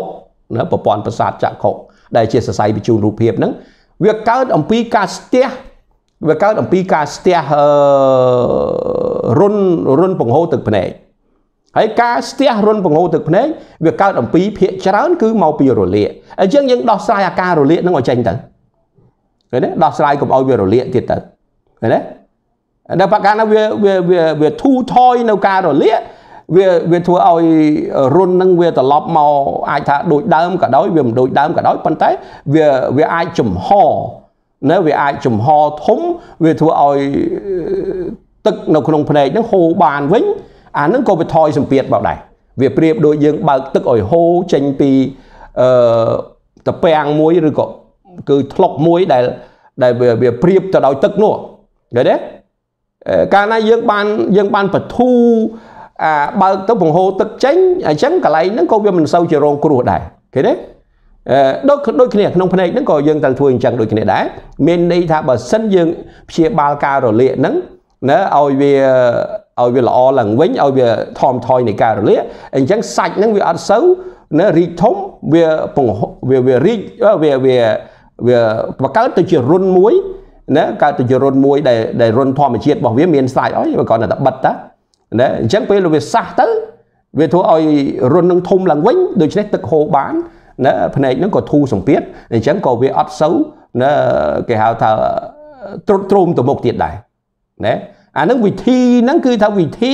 ណាប្រព័ន្ធប្រសាទចក្ខុដែលជាសរសៃបញ្ជូនរូបភាពហ្នឹងវាកើតអំពីការស្ទះវាកើត អំពីការស្ទះរុនរុនពង្ហូរទឹកភ្នែកហើយការស្ទះរុនពង្ហូរទឹកភ្នែកវាកើតអំពីភាកច្រើនគឺមកពីរលាកអញ្ចឹងយើងដោះស្រាយអាការរលាកហ្នឹងឲ្យចេញទៅឃើញទេដោះស្រាយកុំឲ្យវារលាកទៀតទៅឃើញទេនៅប្រការណាវាវាវាធូរថយនៅការរលាកវាវាធ្វើឲ្យរុននឹងវាត្រឡប់មកអាចថាដូចដើមក៏ដោយវាមិនដូចដើមក៏ដោយប៉ុន្តែវាវាអាចចំហណាវាអាចចំហធំវាធ្វើឲ្យទឹកនៅក្នុងភ្នែកហ្នឹងហូរបានវិញអាហ្នឹងក៏វាថយសម្ពាធមកដែរវាប្រៀបដូចយើងបើកទឹកឲ្យហូរចេញពីអឺតពាំងមួយឬក៏គឺធ្លុកមួយដែលដែលវាប្រៀបទៅដោយទឹកនោះឃើញទេកាលណាយើងបានយើងបានបធូអាបើកទៅបង្ហូរទឹកចេញអញ្ចឹងកន្លែងហ្នឹងក៏វាមិនសូវជារងគ្រោះដែរឃើញទេដូចដូចគ្នាក្នុងភ្នែកហ្នឹងក៏យើងត្រូវធ្វើអញ្ចឹងដូចគ្នាដែរមានន័យថាបើសិនយើងព្យាបាលការរលាកហ្នឹងណាឲ្យវាឲ្យវាល្អឡើងវិញឲ្យវាថមថយនៃការរលាកអញ្ចឹងសាច់ហ្នឹងវាអត់សូវណារីកធំវាវាវារីកវាវាវាបង្កើតទៅជារុនមួយណាកើតទៅជារុនមួយដែលដែលរុនធម្មជាតិរបស់វាមានសាច់អុយវាគ្រាន់តែបិទតាណាអញ្ចឹងពេលវាសះទៅវាធ្វើឲ្យរុននឹងធំឡើងវិញដូច្នេះទឹកហូរបានណាភ្នែកនឹងក៏ធូរសម្ពាធអញ្ចឹងក៏វាអត់សូវណាគេហៅថាត្រុតទ្រោមទៅមុខទៀតដែរណាអានឹងវិធីហ្នឹងគឺថាវិធី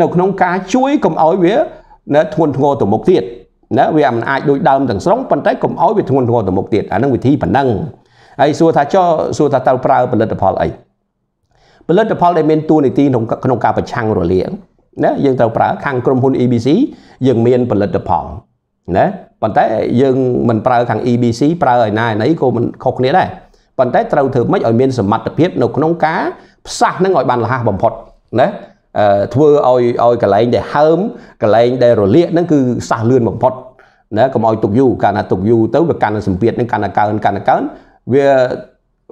នៅក្នុងការជួយកុំឲ្យវាណាធ្ងន់ធ្ងរទៅមុខទៀតណាវាមិនអាចដូចដើមទាំងស្រុងប៉ុន្តែកុំឲ្យវាធ្ងន់ធ្ងរទៅមុខទៀតអានឹងវិធីប៉ុណ្ណឹងហើយសួរថាចុះសួរថាត្រូវប្រើផលិតផលអីផលិតផលដែលមានតួនាទីក្នុងក្នុងការប្រឆាំងរលាកណាយើងត្រូវប្រើខាងក្រុមហ៊ុន EBC យើងមានផលិតផលណាប៉ុន្តែយើងមិនប្រើខាង EBC ប្រើឲ្យណាណីក៏មិនខុសគ្នាដែរប៉ុន្តែត្រូវធ្វើម៉េចឲ្យមានសមត្ថភាពនៅក្នុងការផ្សះនឹងឲ្យបានលះបំផុតណាធ្វើឲ្យឲ្យកលែងដែលហើមកលែងដែលរលាកហ្នឹងគឺសះលឿនបំផុតណាកុំឲ្យទុកយូរកាលណាទុកយូរទៅវាកាន់សម្ពាធនឹងកាន់តែកើនកាន់តែកើនវា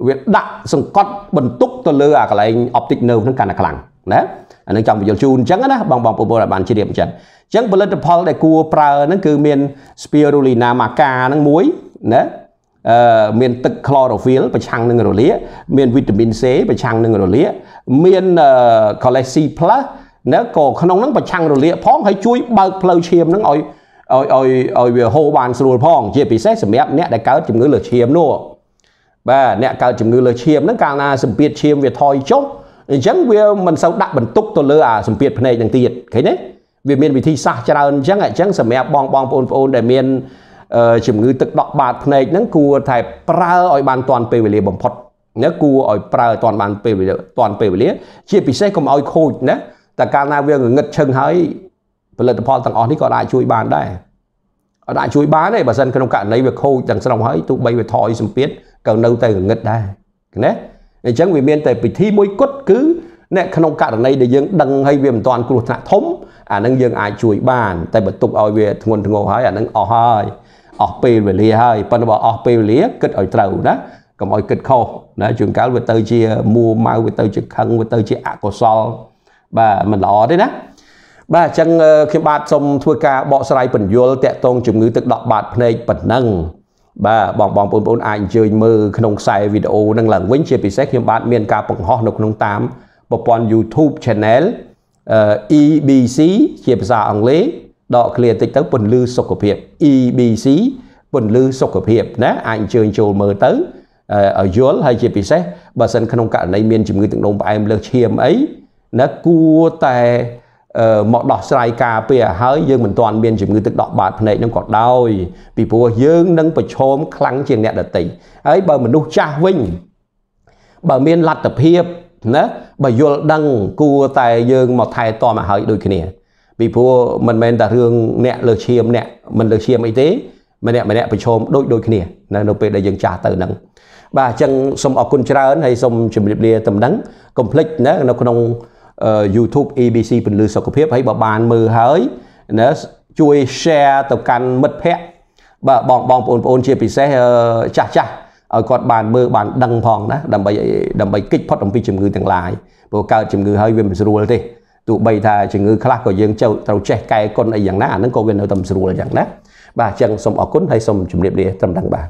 វាដាក់សង្កត់បន្ទុកទៅលើអាកន្លែង optic nerve ហ្នឹងកាន់តែខ្លាំងណាអានឹងចង់បញ្យល់ជូនអញ្ចឹងណាបងបងប្អូនឲ្យបានជ្រាបអញ្ចឹងអញ្ចឹងផលិតផលដែលគួរប្រើហ្នឹងគឺមាន spirulina maca ហ្នឹងមួយណាអឺមានទឹក chlorophyll ប្រឆាំងនឹងរលាកមានវីតាមីន C ប្រឆាំងនឹងរលាកមាន cholecalci plus ណាក៏ក្នុងហ្នឹងប្រឆាំងរលាកផងហើយជួយបើកផ្លូវឈាមហ្នឹងឲ្យឲ្យឲ្យឲ្យវាហូរបានស្រួលផង ជាពិសេសសម្រាប់អ្នកដែលកើតជំងឺលើឈាមនោះបាទអ្នកកើតជំងឺលើឈាមហ្នឹងកាលណាសម្ពាធឈាមវាថយចុះអញ្ចឹងវាមិនសូវដាក់បន្ទុកទៅលើអាសម្ពាធភ្នែកហ្នឹងទៀតឃើញទេវាមានវិធីសាស្ត្រច្រើនអញ្ចឹងអញ្ចឹងសម្រាប់បងបងប្អូនប្អូនដែលមានជំងឺទឹកដក់បាតភ្នែកហ្នឹងគួរតែប្រើឲ្យបានទាន់ពេលវេលាបំផុតណាគួរឲ្យប្រើទាន់បានពេលវេលាទាន់ពេលវេលា ជាពិសេសកុំឲ្យខូចណាតែកាលណាវាងងឹតឈឹងហើយផលិតផលទាំងអស់នេះក៏អាចជួយបានដែរអត់អាចជួយបានទេបើសិនក្នុងករណីវាខូចទាំងស្រុងហើយទោះបីវាថយសម្ពាធក៏នៅតែងងឹតដែរណាអញ្ចឹងវាមានតែពិធីមួយគត់គឺអ្នកក្នុងករណីដែលយើងដឹងហើយវាមិនទាន់គ្រោះថ្នាក់ធំអានឹងយើងអាចជួយបានតែបើទុកឲ្យវាធ្ងន់ធ្ងរហើយអានឹងអស់ហើយអស់ពេលវេលាហើយប៉ុន្តែបើអស់ពេលវេលាគិតឲ្យត្រូវណាកុំឲ្យគិតខុសណាជួនកាលវាទៅជាមួម៉ៅវាទៅជាខឹងវាទៅជាអកុសលបាទមិនល្អទេណាបាទអញ្ចឹងខ្ញុំបាទសូមធ្វើការបកស្រាយបញ្យលតកតងជំងឺទឹកដក់បាតភ្នែកប៉ុណ្ណឹងបាទបងបងប្អូនអាចអញ្ជើញមើលក្នុងខ្សែវីដេអូនឹងឡើងវិញជាពិសេសខ្ញុំបាទមានការបង្ហោះនៅក្នុងតាមប្រព័ន្ធ YouTube Channel EBC ជាភាសាអង់គ្លេសដកឃ្លាតិចទៅពន្លឺសុខភាព EBC ពន្លឺសុខភាពណាអាចអញ្ជើញចូលមើលទៅឲ្យយល់ហើយជាពិសេសបើសិនក្នុងករណីមានជំងឺទឹកនោមផ្អែមលើសឈាមអីណាគួរតែមកដោះស្រាយការពារហើយយើងមិនទាន់មានជំងឺទឹកដក់បាតភ្នែកនឹងក៏ដោយពីព្រោះយើងនឹងប្រឈមខ្លាំងជាងអ្នកដទៃហើយបើមនុស្សចាស់វិញបើមានលទ្ធភាពណាបើយល់ដឹងគួរតែយើងមកថែទាំឲ្យហើយដូចគ្នាពីព្រោះមិនមែនតែរឿងអ្នកលើឈាមអ្នកមិនលើឈាមអីទេ ម្នាក់ម្នាក់ប្រឈមដូចដូចគ្នានៅនៅពេលដែលយើងចាស់ទៅហ្នឹងបាទអញ្ចឹងសូមអរគុណច្រើនហើយសូមជម្រាបលាតំណឹងកុំភ្លេចណានៅក្នុង YouTube ABC ពន្លឺសុខភាពហើយបើបានមើលហើយណាជួយ share ទៅកាន់មិត្តភ័ក្តិបាទបងបងប្អូនប្អូនជាពិសេសចាស់ចាស់ឲ្យគាត់បានមើលបានដឹងផងណាដើម្បីដើម្បីគេចផុតអំពីជំងឺទាំងឡាយព្រោះកើតជំងឺហើយវាមិនស្រួលទេទោះបីថាជំងឺខ្លះក៏យើងចូលត្រូវចេះកែគុណអីយ៉ាងណាអាហ្នឹងក៏វានៅតែមិនស្រួលយ៉ាងណាបាទអញ្ចឹងសូមអរគុណហើយសូមជម្រាបលាត្រឹមដល់បាទ